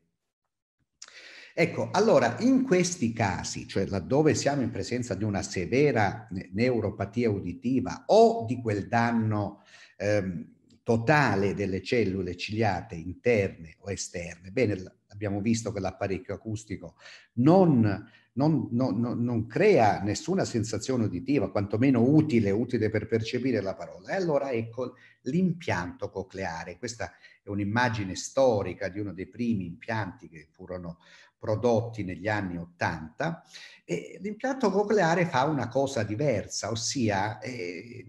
Ecco, allora in questi casi, cioè laddove siamo in presenza di una severa neuropatia uditiva o di quel danno ehm, totale delle cellule ciliate interne o esterne. Bene, abbiamo visto che l'apparecchio acustico non, non, non, non, crea nessuna sensazione uditiva, quantomeno utile, utile per percepire la parola. E allora ecco l'impianto cocleare. Questa è un'immagine storica di uno dei primi impianti che furono prodotti negli anni 80, l'impianto cocleare fa una cosa diversa, ossia eh,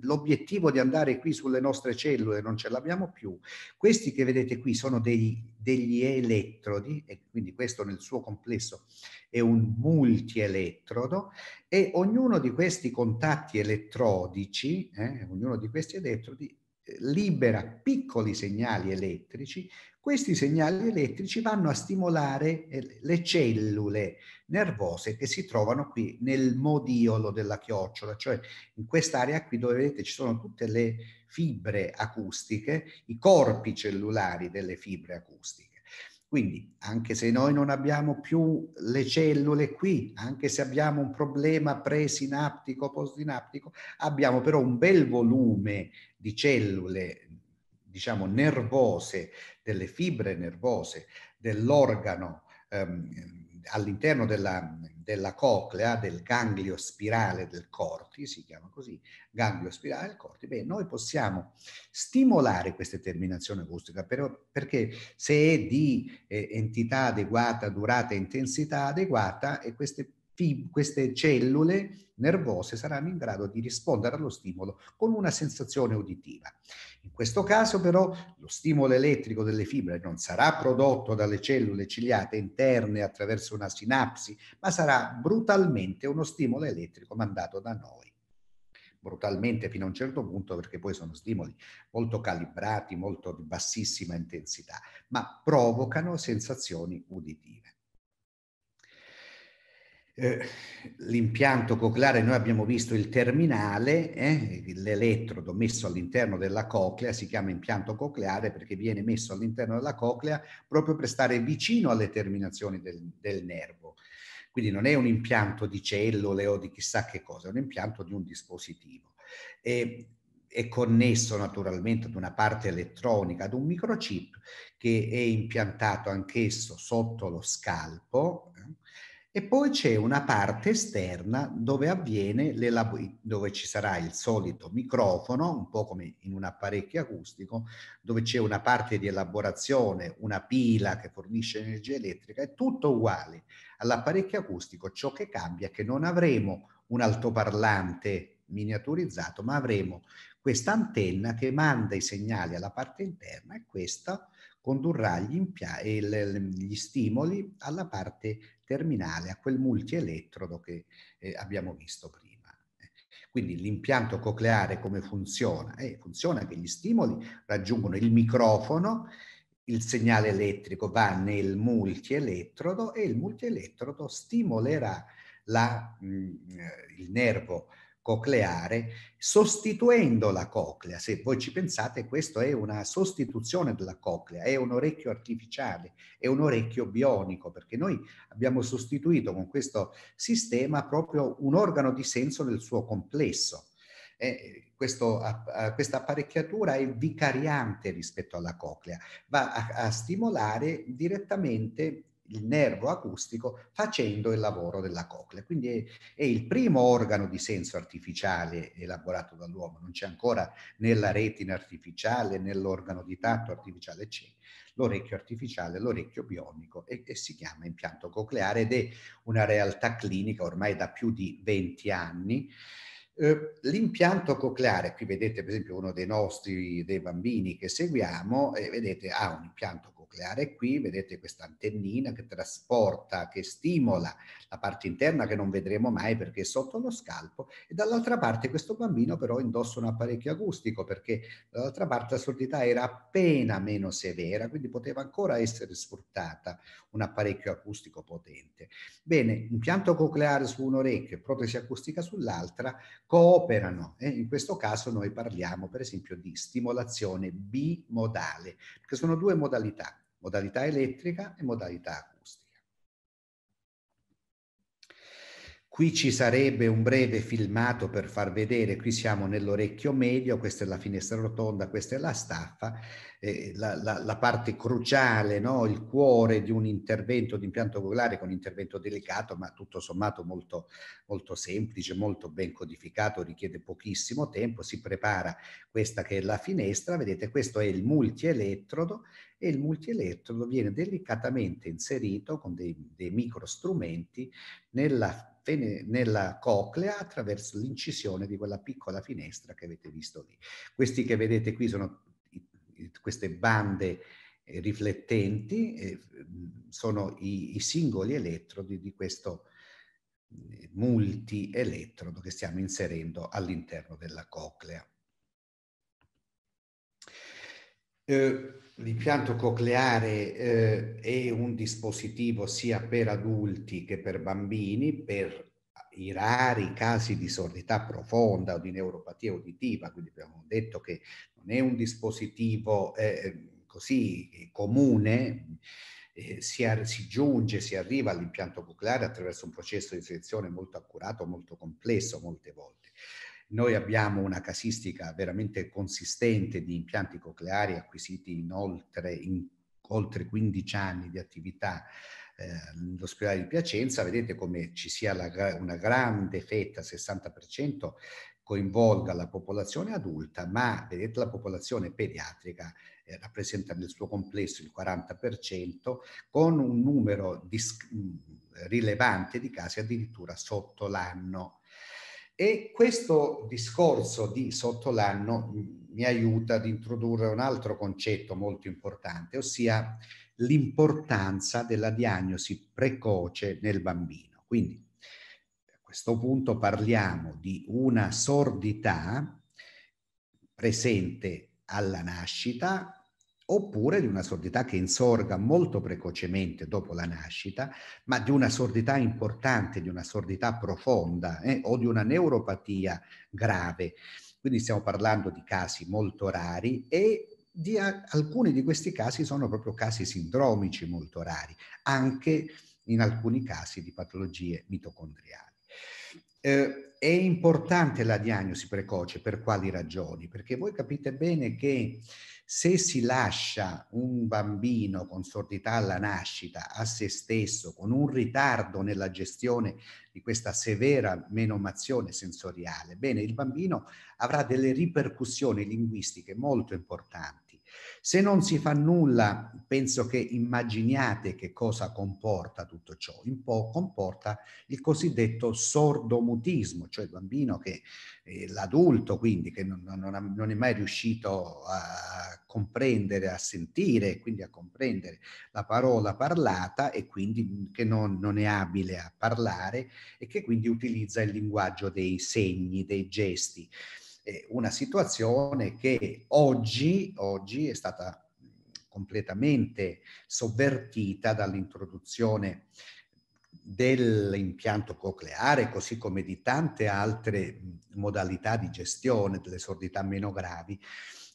l'obiettivo di andare qui sulle nostre cellule non ce l'abbiamo più. Questi che vedete qui sono dei, degli elettrodi, e quindi questo nel suo complesso è un multielettrodo, e ognuno di questi contatti elettrodici, eh, ognuno di questi elettrodi libera piccoli segnali elettrici, questi segnali elettrici vanno a stimolare eh, le cellule nervose che si trovano qui nel modiolo della chiocciola, cioè in quest'area qui dove vedete ci sono tutte le fibre acustiche, i corpi cellulari delle fibre acustiche. Quindi, anche se noi non abbiamo più le cellule qui, anche se abbiamo un problema presinaptico, postinaptico, abbiamo però un bel volume di cellule, diciamo, nervose, delle fibre nervose, dell'organo ehm, all'interno della, della, coclea, del ganglio spirale del corti, si chiama così, ganglio spirale del corti, beh, noi possiamo stimolare questa terminazione acustica per, perché se è di eh, entità adeguata, durata e intensità adeguata, e queste queste cellule nervose saranno in grado di rispondere allo stimolo con una sensazione uditiva. In questo caso però lo stimolo elettrico delle fibre non sarà prodotto dalle cellule ciliate interne attraverso una sinapsi, ma sarà brutalmente uno stimolo elettrico mandato da noi brutalmente fino a un certo punto perché poi sono stimoli molto calibrati, molto di bassissima intensità, ma provocano sensazioni uditive eh, l'impianto cocleare, noi abbiamo visto il terminale, eh, l'elettrodo messo all'interno della coclea, si chiama impianto cocleare perché viene messo all'interno della coclea proprio per stare vicino alle terminazioni del, del nervo. Quindi non è un impianto di cellule o di chissà che cosa, è un impianto di un dispositivo. E, è connesso naturalmente ad una parte elettronica, ad un microchip che è impiantato anch'esso sotto lo scalpo, e poi c'è una parte esterna dove avviene dove ci sarà il solito microfono, un po' come in un apparecchio acustico, dove c'è una parte di elaborazione, una pila che fornisce energia elettrica, è tutto uguale all'apparecchio acustico, ciò che cambia è che non avremo un altoparlante miniaturizzato, ma avremo questa antenna che manda i segnali alla parte interna e questa condurrà gli, impia- il, gli stimoli alla parte terminale, a quel multielettrodo che eh, abbiamo visto prima. Quindi l'impianto cocleare come funziona? Eh, funziona che gli stimoli raggiungono il microfono, il segnale elettrico va nel multielettrodo e il multielettrodo stimolerà la, mh, mm, eh, il nervo cocleare sostituendo la coclea. Se voi ci pensate, questa è una sostituzione della coclea, è un orecchio artificiale, è un orecchio bionico, perché noi abbiamo sostituito con questo sistema proprio un organo di senso nel suo complesso. Eh, questo, uh, questa apparecchiatura è vicariante rispetto alla coclea, va a, a stimolare direttamente il nervo acustico facendo il lavoro della coclea. Quindi è, è, il primo organo di senso artificiale elaborato dall'uomo, non c'è ancora nella retina artificiale nell'organo di tatto artificiale, c'è l'orecchio artificiale, l'orecchio bionico e, e si chiama impianto cocleare ed è una realtà clinica ormai da più di 20 anni. Eh, l'impianto cocleare, qui vedete per esempio uno dei nostri, dei bambini che seguiamo, eh, vedete ha un impianto nucleare qui, vedete questa antennina che trasporta, che stimola la parte interna che non vedremo mai perché è sotto lo scalpo e dall'altra parte questo bambino però indossa un apparecchio acustico perché dall'altra parte la sordità era appena meno severa, quindi poteva ancora essere sfruttata un apparecchio acustico potente. Bene, impianto cocleare su un orecchio e protesi acustica sull'altra cooperano. Eh? In questo caso noi parliamo per esempio di stimolazione bimodale, che sono due modalità modalità elettrica e modalità acqua. Qui ci sarebbe un breve filmato per far vedere, qui siamo nell'orecchio medio, questa è la finestra rotonda, questa è la staffa, eh, la, la, la, parte cruciale, no? il cuore di un intervento di impianto cocleare con intervento delicato, ma tutto sommato molto, molto semplice, molto ben codificato, richiede pochissimo tempo, si prepara questa che è la finestra, vedete questo è il multielettrodo e il multielettrodo viene delicatamente inserito con dei, dei microstrumenti nella finestra avviene nella coclea attraverso l'incisione di quella piccola finestra che avete visto lì. Questi che vedete qui sono queste bande eh, riflettenti, eh, sono i, i, singoli elettrodi di questo eh, multieletrodo che stiamo inserendo all'interno della coclea. Eh, L'impianto cocleare eh, è un dispositivo sia per adulti che per bambini, per i rari casi di sordità profonda o di neuropatia uditiva, quindi abbiamo detto che non è un dispositivo eh, così eh, comune, eh, si, si, giunge, si arriva all'impianto cocleare attraverso un processo di selezione molto accurato, molto complesso molte volte. Noi abbiamo una casistica veramente consistente di impianti cocleari acquisiti in oltre, in oltre 15 anni di attività eh, nell'ospedale eh, di Piacenza, vedete come ci sia la, una grande fetta, 60%, coinvolga la popolazione adulta, ma vedete la popolazione pediatrica eh, rappresenta nel suo complesso il 40%, con un numero dis- mm, rilevante di casi addirittura sotto l'anno. E questo discorso di sotto l'anno mm, mi aiuta ad introdurre un altro concetto molto importante, ossia l'importanza della diagnosi precoce nel bambino. Quindi a questo punto parliamo di una sordità presente alla nascita oppure di una sordità che insorga molto precocemente dopo la nascita, ma di una sordità importante, di una sordità profonda eh, o di una neuropatia grave. Quindi stiamo parlando di casi molto rari e di a- alcuni di questi casi sono proprio casi sindromici molto rari, anche in alcuni casi di patologie mitocondriali. Eh, è importante la diagnosi precoce per quali ragioni? Perché voi capite bene che se si lascia un bambino con sordità alla nascita, a se stesso, con un ritardo nella gestione di questa severa menomazione sensoriale, bene, il bambino avrà delle ripercussioni linguistiche molto importanti se non si fa nulla, penso che immaginiate che cosa comporta tutto ciò. Un po' comporta il cosiddetto sordomutismo, cioè il bambino che, eh, l'adulto quindi, che non, non, non è mai riuscito a comprendere, a sentire, quindi a comprendere la parola parlata e quindi che non, non è abile a parlare e che quindi utilizza il linguaggio dei segni, dei gesti una situazione che oggi, oggi è stata completamente sovvertita dall'introduzione dell'impianto cocleare, così come di tante altre modalità di gestione delle sordità meno gravi,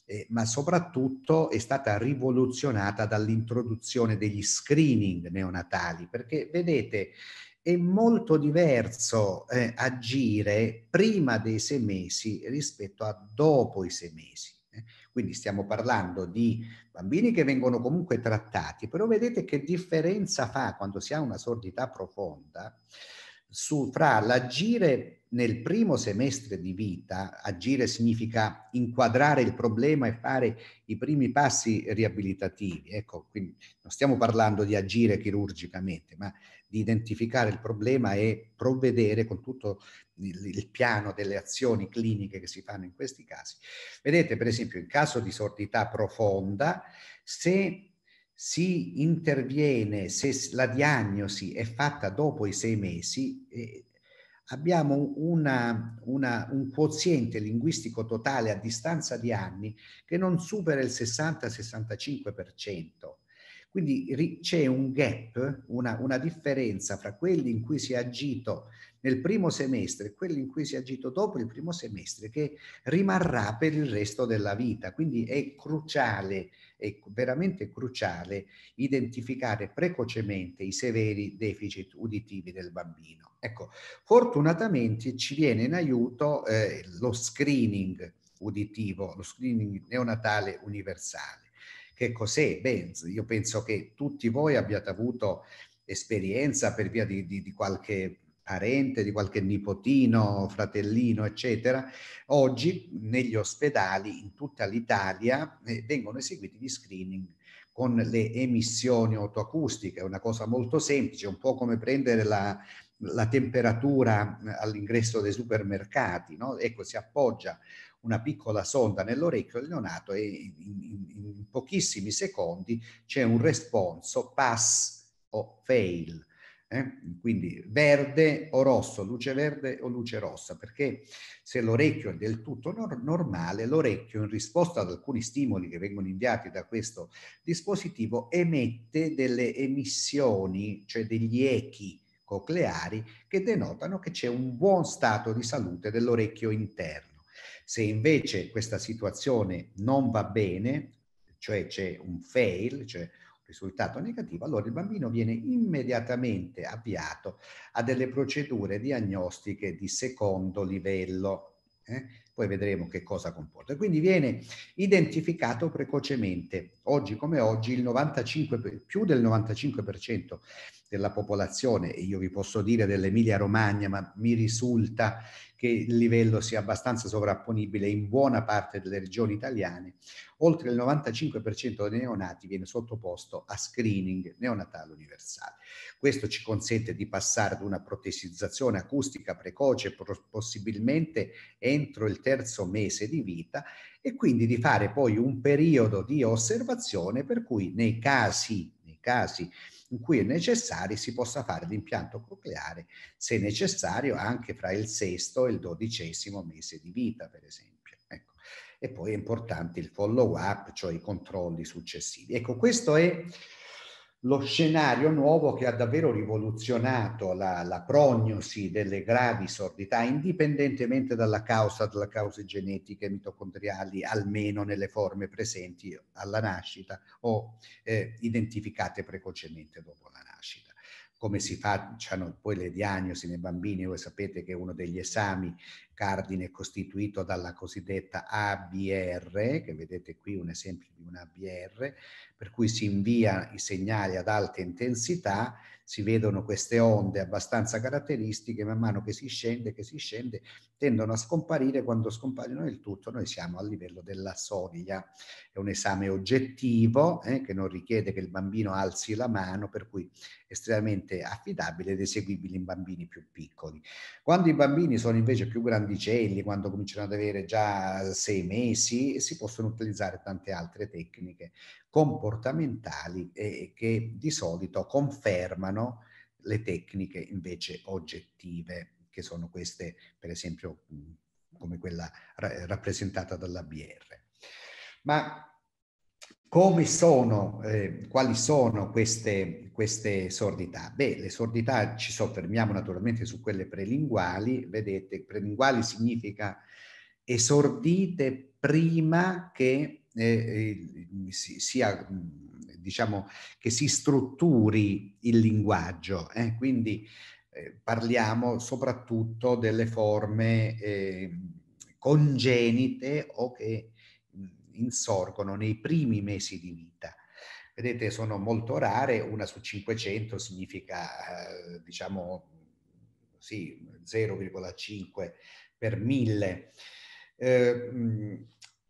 eh, ma soprattutto è stata rivoluzionata dall'introduzione degli screening neonatali, perché vedete è molto diverso eh, agire prima dei sei mesi rispetto a dopo i sei mesi. Eh. Quindi stiamo parlando di bambini che vengono comunque trattati, però vedete che differenza fa quando si ha una sordità profonda su, fra l'agire nel primo semestre di vita, agire significa inquadrare il problema e fare i primi passi riabilitativi, ecco, quindi non stiamo parlando di agire chirurgicamente, ma di identificare il problema e provvedere con tutto il, il, piano delle azioni cliniche che si fanno in questi casi. Vedete, per esempio, in caso di sordità profonda, se si interviene, se la diagnosi è fatta dopo i sei mesi, eh, abbiamo una, una, un quoziente linguistico totale a distanza di anni che non supera il 60-65%. Quindi ri- c'è un gap, una, una differenza fra quelli in cui si è agito nel primo semestre e quelli in cui si è agito dopo il primo semestre che rimarrà per il resto della vita. Quindi è cruciale, è veramente cruciale identificare precocemente i severi deficit uditivi del bambino. Ecco, fortunatamente ci viene in aiuto eh, lo screening uditivo, lo screening neonatale universale che cos'è Benz. Io penso che tutti voi abbiate avuto esperienza per via di, di, di qualche parente, di qualche nipotino, fratellino, eccetera, oggi negli ospedali in tutta l'Italia eh, vengono eseguiti gli screening con le emissioni autoacustiche, è una cosa molto semplice, un po' come prendere la, la temperatura eh, all'ingresso dei supermercati, no? ecco si appoggia una piccola sonda nell'orecchio del neonato e in, in, in pochissimi secondi c'è un responso pass o fail. Eh? Quindi verde o rosso, luce verde o luce rossa, perché se l'orecchio è del tutto nor- normale, l'orecchio in risposta ad alcuni stimoli che vengono inviati da questo dispositivo emette delle emissioni, cioè degli echi cocleari che denotano che c'è un buon stato di salute dell'orecchio interno. Se invece questa situazione non va bene, cioè c'è un fail, cioè un risultato negativo, allora il bambino viene immediatamente avviato a delle procedure diagnostiche di secondo livello. Eh? Poi vedremo che cosa comporta. Quindi viene identificato precocemente oggi come oggi il 95, più del 95% della popolazione, e io vi posso dire dell'Emilia Romagna, ma mi risulta che il livello sia abbastanza sovrapponibile in buona parte delle regioni italiane, oltre il 95% dei neonati viene sottoposto a screening neonatale universale. Questo ci consente di passare ad una protesizzazione acustica precoce, possibilmente entro il terzo mese di vita, e quindi di fare poi un periodo di osservazione per cui nei casi, nei casi in cui è necessario si possa fare l'impianto cocleare, se necessario, anche fra il sesto e il dodicesimo mese di vita, per esempio. Ecco. E poi è importante il follow up, cioè i controlli successivi. Ecco, questo è lo scenario nuovo che ha davvero rivoluzionato la, la, prognosi delle gravi sordità, indipendentemente dalla causa, dalle cause genetiche mitocondriali, almeno nelle forme presenti alla nascita o eh, identificate precocemente dopo la nascita. Come si facciano poi le diagnosi nei bambini, voi sapete che uno degli esami cardine costituito dalla cosiddetta ABR, che vedete qui un esempio di un ABR, per cui si invia i segnali ad alta intensità, si vedono queste onde abbastanza caratteristiche, man mano che si scende, che si scende, tendono a scomparire, quando scompaiono del tutto noi siamo a livello della soglia. È un esame oggettivo eh, che non richiede che il bambino alzi la mano, per cui estremamente affidabile ed eseguibile in bambini più piccoli. Quando i bambini sono invece più grandi radicelli, quando cominciano ad avere già sei mesi, si possono utilizzare tante altre tecniche comportamentali eh, che di solito confermano le tecniche invece oggettive, che sono queste, per esempio, come quella ra- rappresentata dall'ABR. Ma come sono, eh, quali sono queste, queste sordità? Beh, le sordità ci soffermiamo naturalmente su quelle prelinguali, vedete, prelinguali significa esordite prima che eh, eh si, sia, mm, diciamo, che si strutturi il linguaggio, eh? quindi eh, parliamo soprattutto delle forme eh, congenite o che insorgono nei primi mesi di vita. Vedete, sono molto rare, una su 500 significa, eh, diciamo, sì, 0,5 per mille. Eh,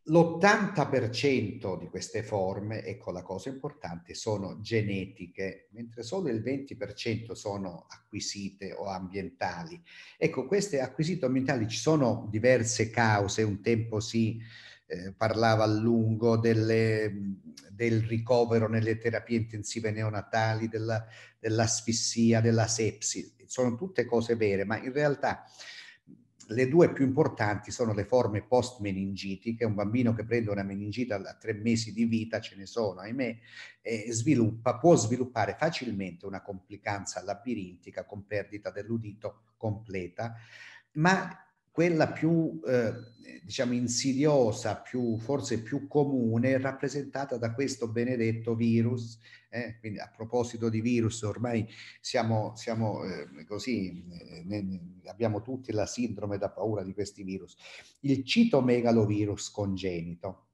L'80% di queste forme, ecco la cosa importante, sono genetiche, mentre solo il 20% sono acquisite o ambientali. Ecco, queste acquisite ambientali ci sono diverse cause, un tempo si... Sì, eh, parlava a lungo delle, del ricovero nelle terapie intensive neonatali, della, dell'asfissia, della sepsi. Sono tutte cose vere, ma in realtà le due più importanti sono le forme post-meningitiche. Un bambino che prende una meningita a tre mesi di vita, ce ne sono, ahimè, e sviluppa, può sviluppare facilmente una complicanza labirintica con perdita dell'udito completa, ma quella più, eh, diciamo, insidiosa, più, forse più comune, rappresentata da questo benedetto virus. Eh? Quindi a proposito di virus, ormai siamo, siamo eh, così, eh, ne, abbiamo tutti la sindrome da paura di questi virus. Il citomegalovirus congenito.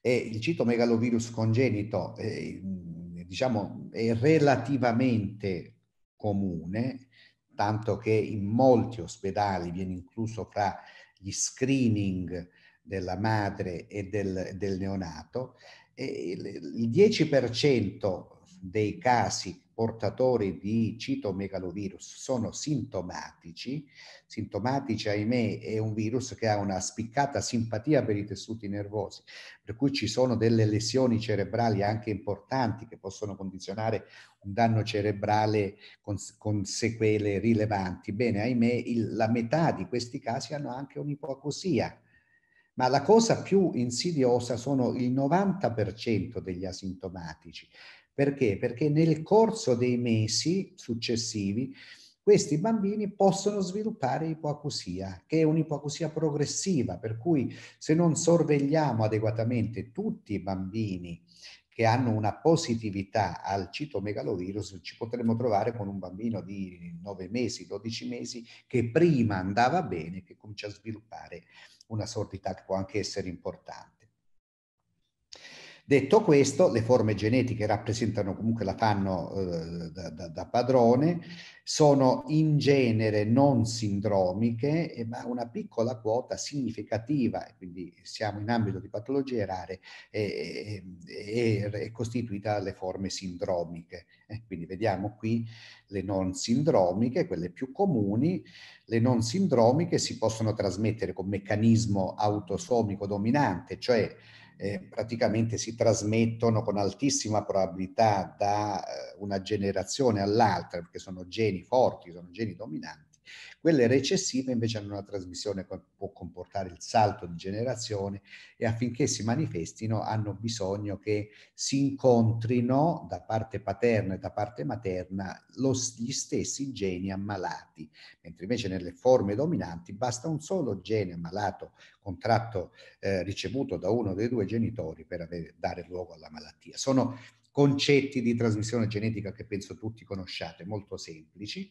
E il citomegalovirus congenito, mm, diciamo, è relativamente comune, tanto che in molti ospedali viene incluso fra gli screening della madre e del, del neonato. E il 10% dei casi portatori di citomegalovirus sono sintomatici. Sintomatici, ahimè, è un virus che ha una spiccata simpatia per i tessuti nervosi, per cui ci sono delle lesioni cerebrali anche importanti che possono condizionare un danno cerebrale con, con sequele rilevanti. Bene, ahimè, il, la metà di questi casi hanno anche un'ipoacusia. Ma la cosa più insidiosa sono il 90% degli asintomatici perché? Perché nel corso dei mesi successivi questi bambini possono sviluppare ipoacusia, che è un'ipoacusia progressiva, per cui se non sorvegliamo adeguatamente tutti i bambini che hanno una positività al citomegalovirus, ci potremmo trovare con un bambino di 9 mesi, 12 mesi, che prima andava bene, che comincia a sviluppare una sordità che può anche essere importante. Detto questo, le forme genetiche rappresentano comunque la fanno eh, da, da, da, padrone, sono in genere non sindromiche, ma una piccola quota significativa, quindi siamo in ambito di patologie rare, è, è, è costituita dalle forme sindromiche. Eh, quindi vediamo qui le non sindromiche, quelle più comuni. Le non sindromiche si possono trasmettere con meccanismo autosomico dominante, cioè eh, praticamente si trasmettono con altissima probabilità da eh, una generazione all'altra, perché sono geni forti, sono geni dominanti, quelle recessive invece hanno una trasmissione che può comportare il salto di generazione e affinché si manifestino hanno bisogno che si incontrino da parte paterna e da parte materna lo, gli stessi geni ammalati, mentre invece nelle forme dominanti basta un solo gene ammalato contratto eh, ricevuto da uno dei due genitori per avere, dare luogo alla malattia. Sono concetti di trasmissione genetica che penso tutti conosciate, molto semplici.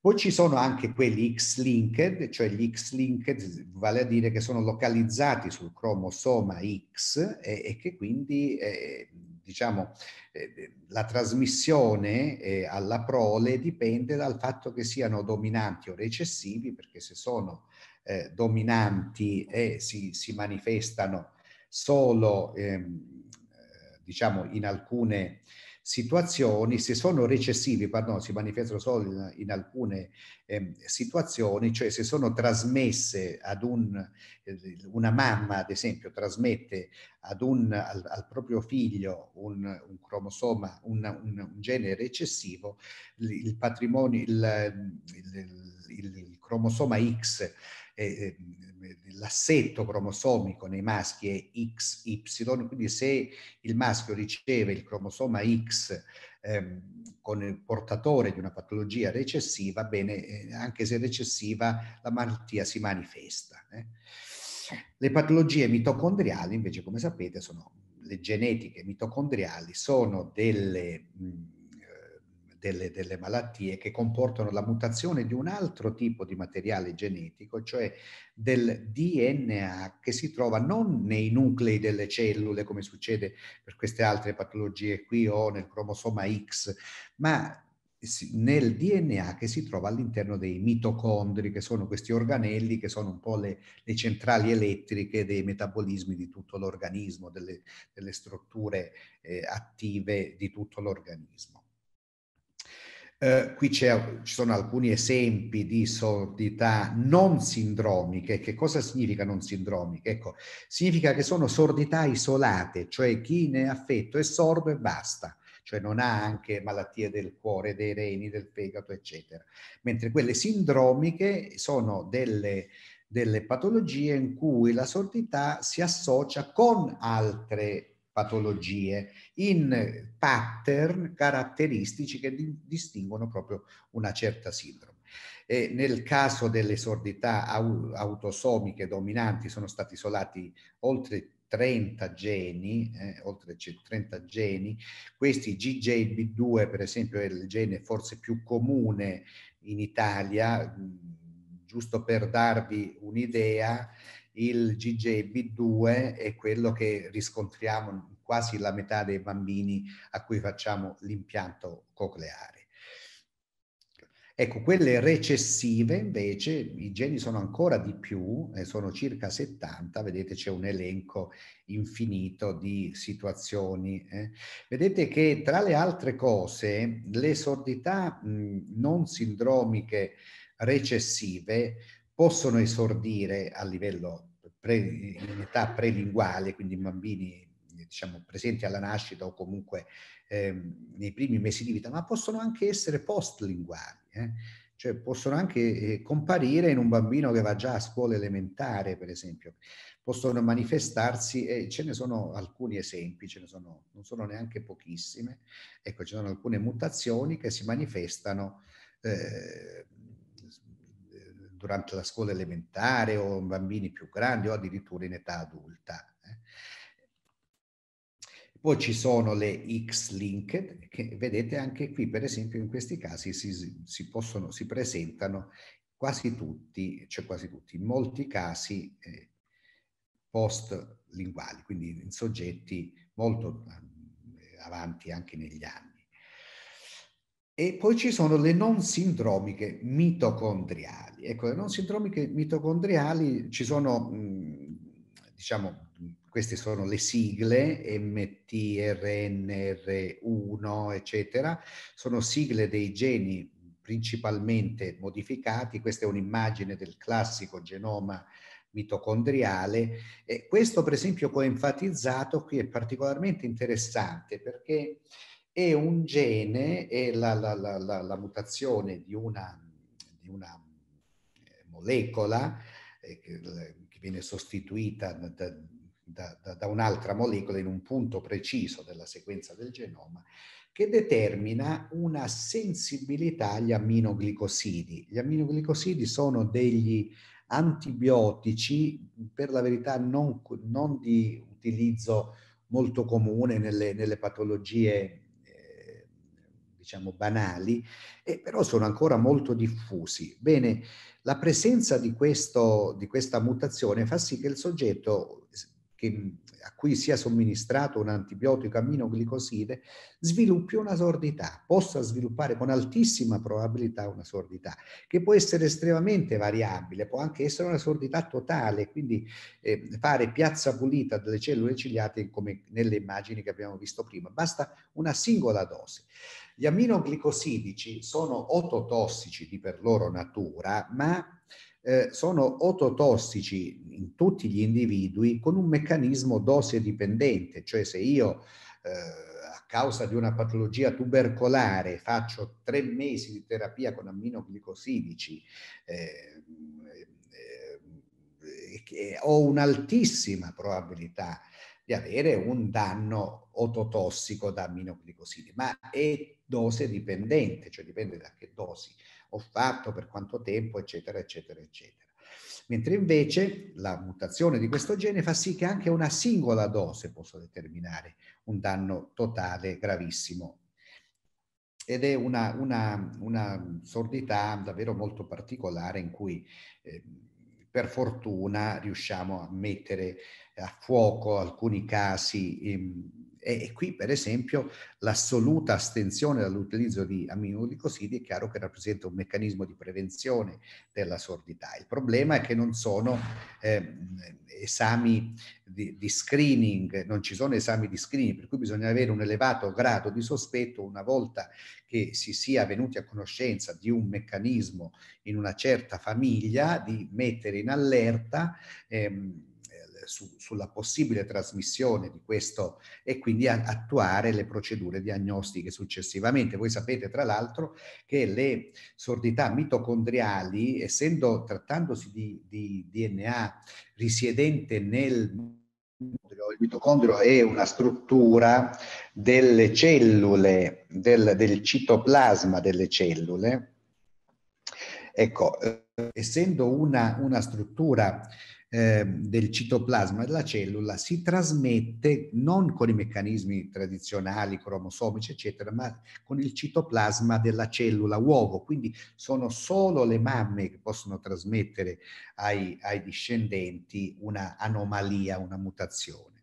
Poi ci sono anche quelli X-linked, cioè gli X-linked vale a dire che sono localizzati sul cromosoma X e, e che quindi eh, diciamo, eh, la trasmissione eh, alla prole dipende dal fatto che siano dominanti o recessivi, perché se sono eh, dominanti e si, si manifestano solo ehm, eh, diciamo, in alcune situazioni, se sono recessivi, pardon, si manifestano solo in, in alcune eh, situazioni, cioè se sono trasmesse ad un, eh, una mamma ad esempio trasmette ad un, al, al proprio figlio un, un cromosoma, un, un, gene recessivo, il, patrimonio, il, il, il, il cromosoma X eh, ehm, l'assetto cromosomico nei maschi è XY, quindi se il maschio riceve il cromosoma X ehm, con il portatore di una patologia recessiva, bene, eh, anche se recessiva, la malattia si manifesta. Eh. Le patologie mitocondriali, invece, come sapete, sono le genetiche mitocondriali, sono delle... Mh, delle, delle, malattie che comportano la mutazione di un altro tipo di materiale genetico, cioè del DNA che si trova non nei nuclei delle cellule, come succede per queste altre patologie qui o nel cromosoma X, ma nel DNA che si trova all'interno dei mitocondri, che sono questi organelli che sono un po' le, le centrali elettriche dei metabolismi di tutto l'organismo, delle, delle strutture eh, attive di tutto l'organismo. Eh, qui ci sono alcuni esempi di sordità non sindromiche. Che cosa significa non sindromiche? Ecco, significa che sono sordità isolate, cioè chi ne è affetto è sordo e basta cioè non ha anche malattie del cuore, dei reni, del fegato, eccetera. Mentre quelle sindromiche sono delle, delle patologie in cui la sordità si associa con altre patologie, in pattern caratteristici che di distinguono proprio una certa sindrome. E nel caso delle sordità autosomiche dominanti sono stati isolati oltre 30 geni, eh, oltre 30 geni, questi GJB2 per esempio è il gene forse più comune in Italia, giusto per darvi un'idea, il GJB2 è quello che riscontriamo in quasi la metà dei bambini a cui facciamo l'impianto cocleare. Ecco, quelle recessive invece, i geni sono ancora di più, eh, sono circa 70, vedete c'è un elenco infinito di situazioni. Eh. Vedete che tra le altre cose le sordità mh, non sindromiche recessive possono esordire a livello pre, in età prelinguale, quindi bambini diciamo, presenti alla nascita o comunque ehm, nei primi mesi di vita, ma possono anche essere postlinguali, eh? cioè possono anche eh, comparire in un bambino che va già a scuola elementare, per esempio, possono manifestarsi e ce ne sono alcuni esempi, ce ne sono, non sono neanche pochissime, ecco, ci sono alcune mutazioni che si manifestano. Eh, durante la scuola elementare o bambini più grandi o addirittura in età adulta. Eh. Poi ci sono le X-linked, che vedete anche qui, per esempio, in questi casi si, si, possono, si presentano quasi tutti, cioè quasi tutti, in molti casi eh, post-linguali, quindi in soggetti molto eh, avanti anche negli anni. E poi ci sono le non sindromiche mitocondriali. Ecco, le non sindromiche mitocondriali ci sono, diciamo, queste sono le sigle MTRNR1, eccetera, sono sigle dei geni principalmente modificati. Questa è un'immagine del classico genoma mitocondriale. E questo, per esempio, coenfatizzato qui è particolarmente interessante perché e un gene è la, la, la, la mutazione di una, di una eh, molecola eh, eh, che viene sostituita da, da, da, da un'altra molecola in un punto preciso della sequenza del genoma che determina una sensibilità agli amminoglicosidi. Gli amminoglicosidi sono degli antibiotici, per la verità non, non di utilizzo molto comune nelle, nelle patologie diciamo banali, eh, però sono ancora molto diffusi. Bene, la presenza di, questo, di questa mutazione fa sì che il soggetto che a cui sia somministrato un antibiotico aminoglicoside sviluppi una sordità, possa sviluppare con altissima probabilità una sordità, che può essere estremamente variabile, può anche essere una sordità totale, quindi eh, fare piazza pulita delle cellule ciliate come nelle immagini che abbiamo visto prima, basta una singola dose. Gli aminoglicosidici sono ototossici di per loro natura, ma eh, sono ototossici in tutti gli individui con un meccanismo dose dipendente, cioè se io eh, a causa di una patologia tubercolare faccio tre mesi di terapia con amminoglicosidici eh, ho un'altissima probabilità di avere un danno ototossico da aminoglicosidi, ma è dose dipendente, cioè dipende da che dosi ho fatto, per quanto tempo, eccetera, eccetera, eccetera. Mentre invece la mutazione di questo gene fa sì che anche una singola dose possa determinare un danno totale gravissimo. Ed è una, una, una sordità davvero molto particolare in cui eh, per fortuna riusciamo a mettere a fuoco alcuni casi. Eh, e, e qui, per esempio, l'assoluta astensione dall'utilizzo di aminoglicosidi è chiaro che rappresenta un meccanismo di prevenzione della sordità. Il problema è che non sono eh, esami di, di, screening, non ci sono esami di screening, per cui bisogna avere un elevato grado di sospetto una volta che si sia venuti a conoscenza di un meccanismo in una certa famiglia, di mettere in allerta. Ehm, su, sulla possibile trasmissione di questo e quindi attuare le procedure diagnostiche successivamente. Voi sapete tra l'altro che le sordità mitocondriali, essendo trattandosi di, di DNA risiedente nel il mitocondrio è una struttura delle cellule, del, del citoplasma delle cellule. Ecco, eh, essendo una, una struttura Ehm, del citoplasma della cellula si trasmette non con i meccanismi tradizionali, cromosomici, eccetera, ma con il citoplasma della cellula uovo. Quindi sono solo le mamme che possono trasmettere ai, ai discendenti una anomalia, una mutazione.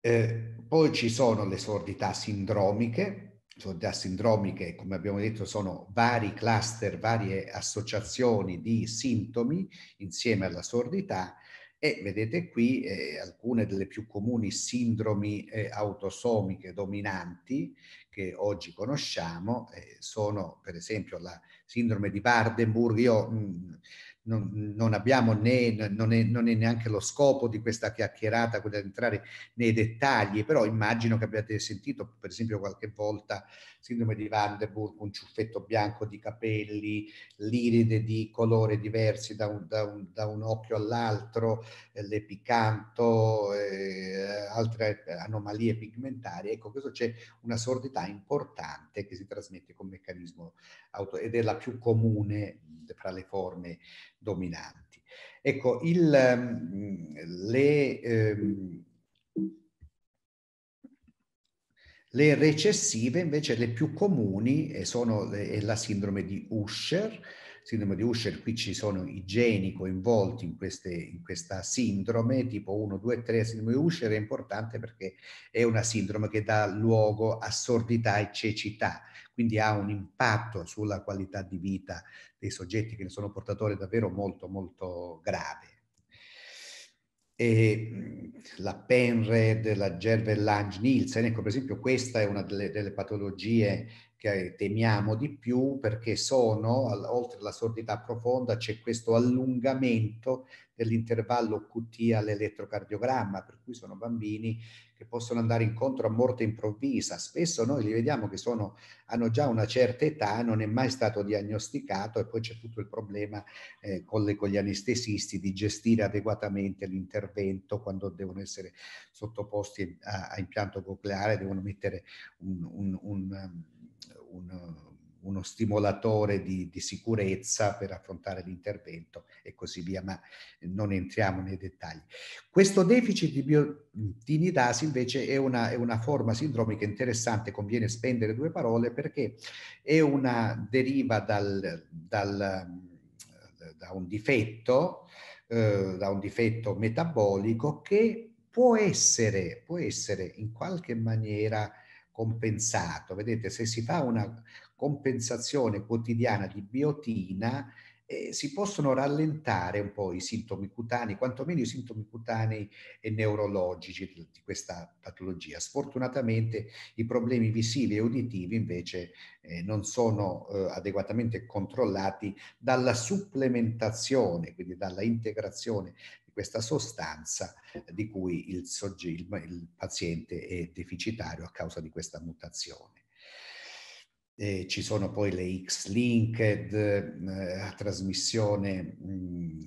Eh, poi ci sono le sordità sindromiche, sordità sindromiche, come abbiamo detto, sono vari cluster, varie associazioni di sintomi insieme alla sordità e vedete qui eh, alcune delle più comuni sindromi eh, autosomiche dominanti che oggi conosciamo eh, sono per esempio la sindrome di Bardenburg. Io mh, mm, non, non abbiamo né, non è, non è, neanche lo scopo di questa chiacchierata quella di entrare nei dettagli, però immagino che abbiate sentito per esempio qualche volta sindrome di Vanderburg, un ciuffetto bianco di capelli, l'iride di colore diversi da un, da un, da un occhio all'altro, eh, l'epicanto, eh, altre anomalie pigmentari. Ecco, questo c'è una sordità importante che si trasmette con meccanismo auto ed è la più comune fra le forme dominanti. Ecco, il, mm, le, ehm, le recessive invece le più comuni eh, sono la sindrome di Usher, sindrome di Usher, qui ci sono i geni coinvolti in, queste, in questa sindrome, tipo 1, 2, 3, sindrome di Usher è importante perché è una sindrome che dà luogo a sordità e cecità, quindi ha un impatto sulla qualità di vita dei soggetti che ne sono portatori davvero molto molto grave. E la Penred, la Gervel Lange Nielsen, ecco per esempio questa è una delle, delle patologie che temiamo di più perché sono, oltre alla sordità profonda, c'è questo allungamento dell'intervallo QT all'elettrocardiogramma, per cui sono bambini che possono andare incontro a morte improvvisa. Spesso noi li vediamo che sono, hanno già una certa età, non è mai stato diagnosticato e poi c'è tutto il problema eh, con, le, con gli anestesisti di gestire adeguatamente l'intervento quando devono essere sottoposti a, a impianto cocleare, devono mettere un, un, un um, un, uno stimolatore di, di, sicurezza per affrontare l'intervento e così via, ma non entriamo nei dettagli. Questo deficit di biotinidasi invece è una, è una forma sindromica interessante, conviene spendere due parole perché è una deriva dal, dal, da un difetto, eh, da un difetto metabolico che può essere, può essere in qualche maniera compensato. Vedete, se si fa una compensazione quotidiana di biotina, eh, si possono rallentare un po' i sintomi cutanei, quantomeno i sintomi cutanei e neurologici di, di questa patologia. Sfortunatamente i problemi visivi e uditivi invece eh, non sono eh, adeguatamente controllati dalla supplementazione, quindi dalla integrazione questa sostanza di cui il, il, il paziente è deficitario a causa di questa mutazione. Eh, ci sono poi le X-linked, eh, a trasmissione mh, mm,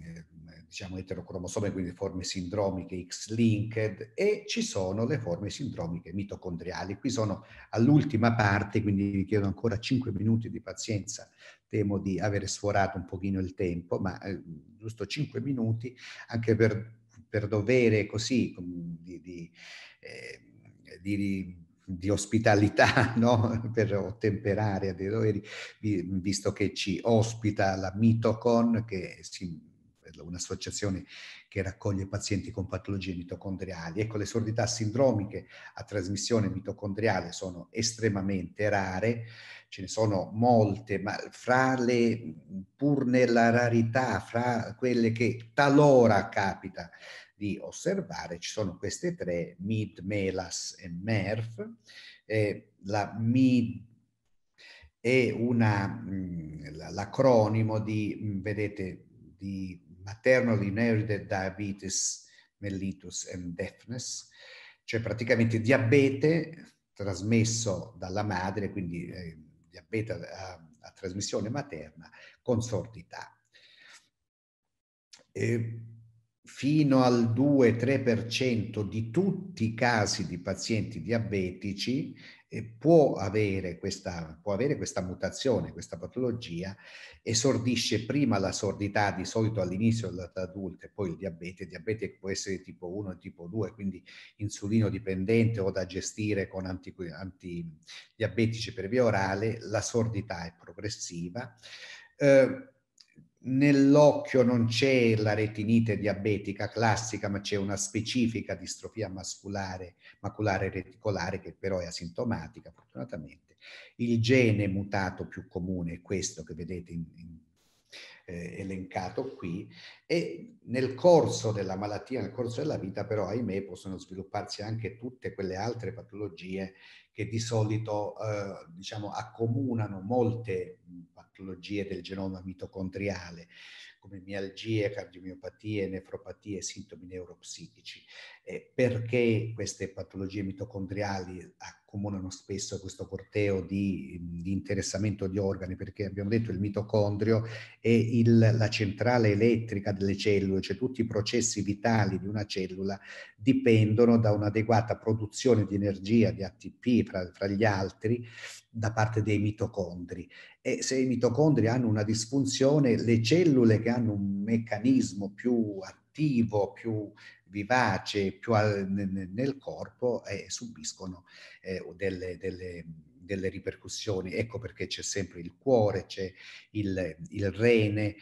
diciamo, eterocromosome, quindi forme sindromiche X-linked, e ci sono le forme sindromiche mitocondriali. Qui sono all'ultima parte, quindi vi chiedo ancora 5 minuti di pazienza, temo di aver sforato un pochino il tempo, ma eh, giusto 5 minuti, anche per, per dovere così di, di, eh, di di ospitalità no? per ottemperare a dei doveri, visto che ci ospita la Mitocon che si UNICL, un'associazione che raccoglie pazienti con patologie mitocondriali. Ecco, le sordità sindromiche a trasmissione mitocondriale sono estremamente rare, ce ne sono molte, ma fra le, pur nella rarità, fra quelle che talora capita di osservare ci sono queste tre, MID, MELAS e MERF. Eh, la MID è una, mm, l'acronimo di, mm, vedete, di maternal inherited diabetes mellitus and deafness, cioè praticamente diabete trasmesso dalla madre, quindi eh, diabete a, a, trasmissione materna con sordità. E fino al 2-3% di tutti i casi di pazienti diabetici eh, può avere, questa, può avere questa mutazione, questa patologia, esordisce prima la sordità, di solito all'inizio dell'età adulta, e poi il diabete, il diabete può essere tipo 1 e tipo 2, quindi insulino dipendente o da gestire con antidiabetici anti per via orale, la sordità è progressiva. Eh, nell'occhio non c'è la retinite diabetica classica, ma c'è una specifica distrofia masculare, maculare reticolare che però è asintomatica, fortunatamente. Il gene mutato più comune è questo che vedete in, in, eh, elencato qui e nel corso della malattia, nel corso della vita però ahimè possono svilupparsi anche tutte quelle altre patologie che di solito eh, diciamo accomunano molte patologie del genoma mitocondriale, come mialgie, cardiomiopatie, nefropatie e sintomi neuropsichici eh, perché queste patologie mitocondriali accomunano spesso questo corteo di, di, interessamento di organi, perché abbiamo detto il mitocondrio è il, la centrale elettrica delle cellule, cioè tutti i processi vitali di una cellula dipendono da un'adeguata produzione di energia, di ATP fra, fra gli altri, da parte dei mitocondri. E se i mitocondri hanno una disfunzione, le cellule che hanno un meccanismo più attivo, più vivace, più al, nel corpo e subiscono eh, delle, delle, delle, ripercussioni. Ecco perché c'è sempre il cuore, c'è il, il rene,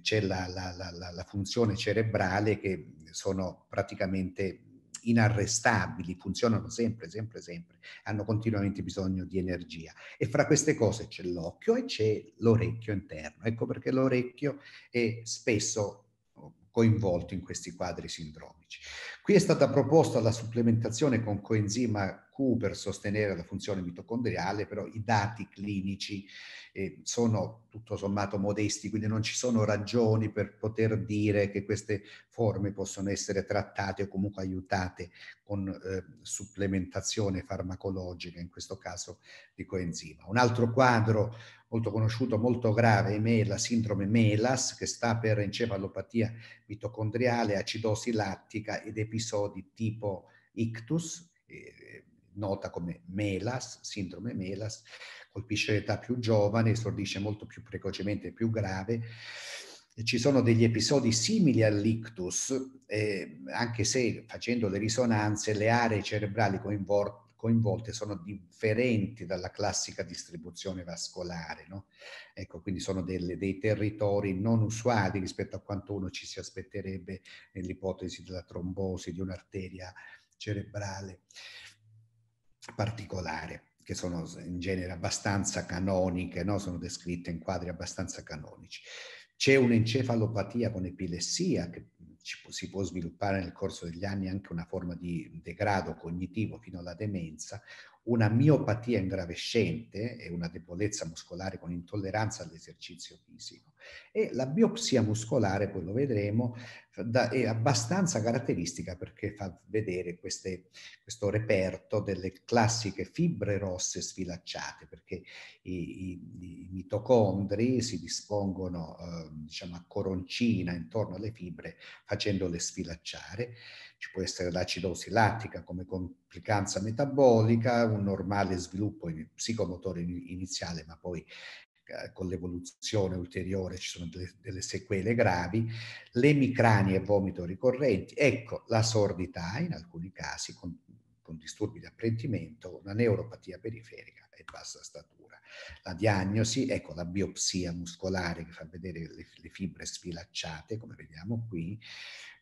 c'è la, la, la, la funzione cerebrale che sono praticamente inarrestabili, funzionano sempre, sempre, sempre, hanno continuamente bisogno di energia. E fra queste cose c'è l'occhio e c'è l'orecchio interno. Ecco perché l'orecchio è spesso coinvolto in questi quadri sindromici. Qui è stata proposta la supplementazione con coenzima Q per sostenere la funzione mitocondriale, però i dati clinici eh, sono tutto sommato modesti, quindi non ci sono ragioni per poter dire che queste forme possono essere trattate o comunque aiutate con eh, supplementazione farmacologica, in questo caso di coenzima. Un altro quadro molto conosciuto, molto grave, la sindrome MELAS, che sta per encefalopatia mitocondriale, acidosi lattica ed episodi tipo ictus, eh, nota come MELAS, sindrome MELAS, colpisce l'età più giovane, esordisce molto più precocemente, e più grave. Ci sono degli episodi simili all'ictus, eh, anche se facendo le risonanze le aree cerebrali coinvolte coinvolte sono differenti dalla classica distribuzione vascolare. No? Ecco, quindi sono delle, dei territori non usuali rispetto a quanto uno ci si aspetterebbe nell'ipotesi della trombosi di un'arteria cerebrale particolare che sono in genere abbastanza canoniche, no? sono descritte in quadri abbastanza canonici. C'è un'encefalopatia con epilessia che si può sviluppare nel corso degli anni anche una forma di degrado cognitivo fino alla demenza una miopatia ingravescente e una debolezza muscolare con intolleranza all'esercizio fisico. E la biopsia muscolare, poi lo vedremo, è abbastanza caratteristica perché fa vedere queste, questo reperto delle classiche fibre rosse sfilacciate, perché i, i, i mitocondri si dispongono eh, diciamo a coroncina intorno alle fibre facendole sfilacciare ci può essere l'acidosi lattica come complicanza metabolica, un normale sviluppo psicomotore iniziale, ma poi eh, con l'evoluzione ulteriore ci sono delle, delle sequele gravi, l'emicrania e vomito ricorrenti, ecco la sordità in alcuni casi con, con disturbi di apprendimento, una neuropatia periferica e bassa statura. La diagnosi, ecco la biopsia muscolare che fa vedere le, le fibre sfilacciate, come vediamo qui,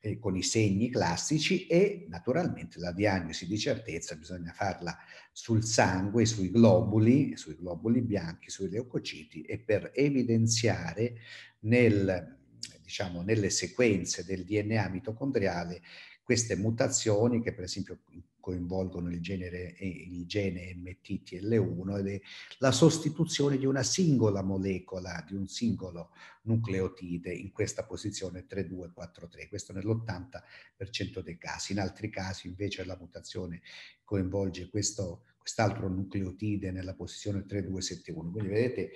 eh, con i segni classici e naturalmente la diagnosi di certezza bisogna farla sul sangue, sui globuli, sui globuli bianchi, sui leucociti e per evidenziare nel, diciamo, nelle sequenze del DNA mitocondriale queste mutazioni che per esempio coinvolgono il genere il gene MTTL1 ed è la sostituzione di una singola molecola di un singolo nucleotide in questa posizione 3243, questo nell'80% dei casi. In altri casi invece la mutazione coinvolge questo quest'altro nucleotide nella posizione 3271. Quindi vedete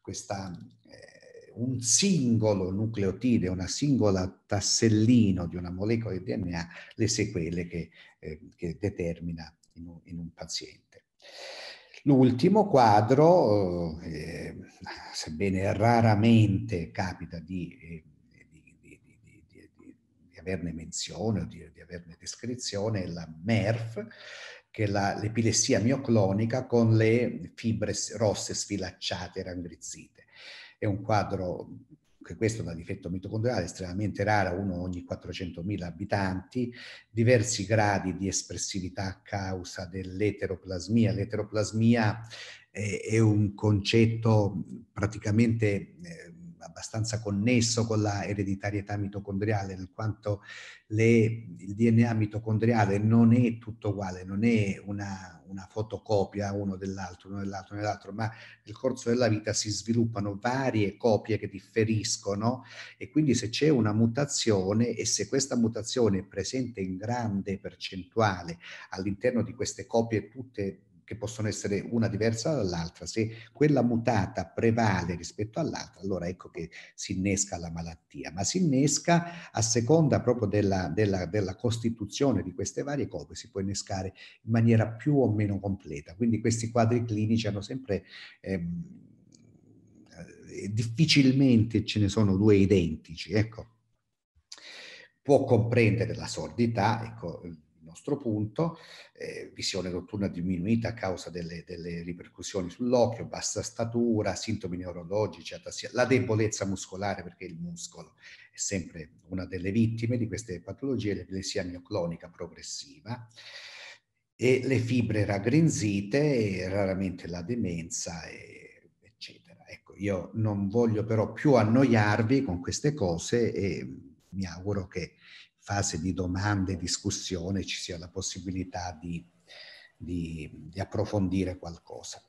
questa un singolo nucleotide, una singola tassellino di una molecola di DNA, le sequele che, eh, che determina in un, in un paziente. L'ultimo quadro, eh, sebbene raramente capita di, eh, di, di, di averne menzione o di, averne descrizione, è la MERF, che è l'epilessia mioclonica con le fibre rosse sfilacciate e rangrizzite. È un quadro che questo è un difetto mitocondriale estremamente raro, uno ogni 400.000 abitanti, diversi gradi di espressività a causa dell'eteroplasmia. L'eteroplasmia eh, è un concetto praticamente eh, abbastanza connesso con la ereditarietà mitocondriale, nel quanto le, il DNA mitocondriale non è tutto uguale, non è una, una fotocopia uno dell'altro, uno dell'altro, uno dell'altro, ma nel corso della vita si sviluppano varie copie che differiscono e quindi se c'è una mutazione e se questa mutazione è presente in grande percentuale all'interno di queste copie tutte che possono essere una diversa dall'altra, se quella mutata prevale rispetto all'altra, allora ecco che si innesca la malattia, ma si innesca a seconda proprio della, della, della costituzione di queste varie copie, si può innescare in maniera più o meno completa. Quindi questi quadri clinici hanno sempre... Ehm, eh, difficilmente ce ne sono due identici, ecco. Può comprendere la sordità, ecco, nostro punto, eh, visione notturna diminuita a causa delle, delle, ripercussioni sull'occhio, bassa statura, sintomi neurologici, atassia, la debolezza muscolare perché il muscolo è sempre una delle vittime di queste patologie, l'epilessia mioclonica progressiva e le fibre raggrinzite e raramente la demenza e, eccetera. Ecco, io non voglio però più annoiarvi con queste cose e mi auguro che fase di domande e discussione ci sia la possibilità di, di, di approfondire qualcosa.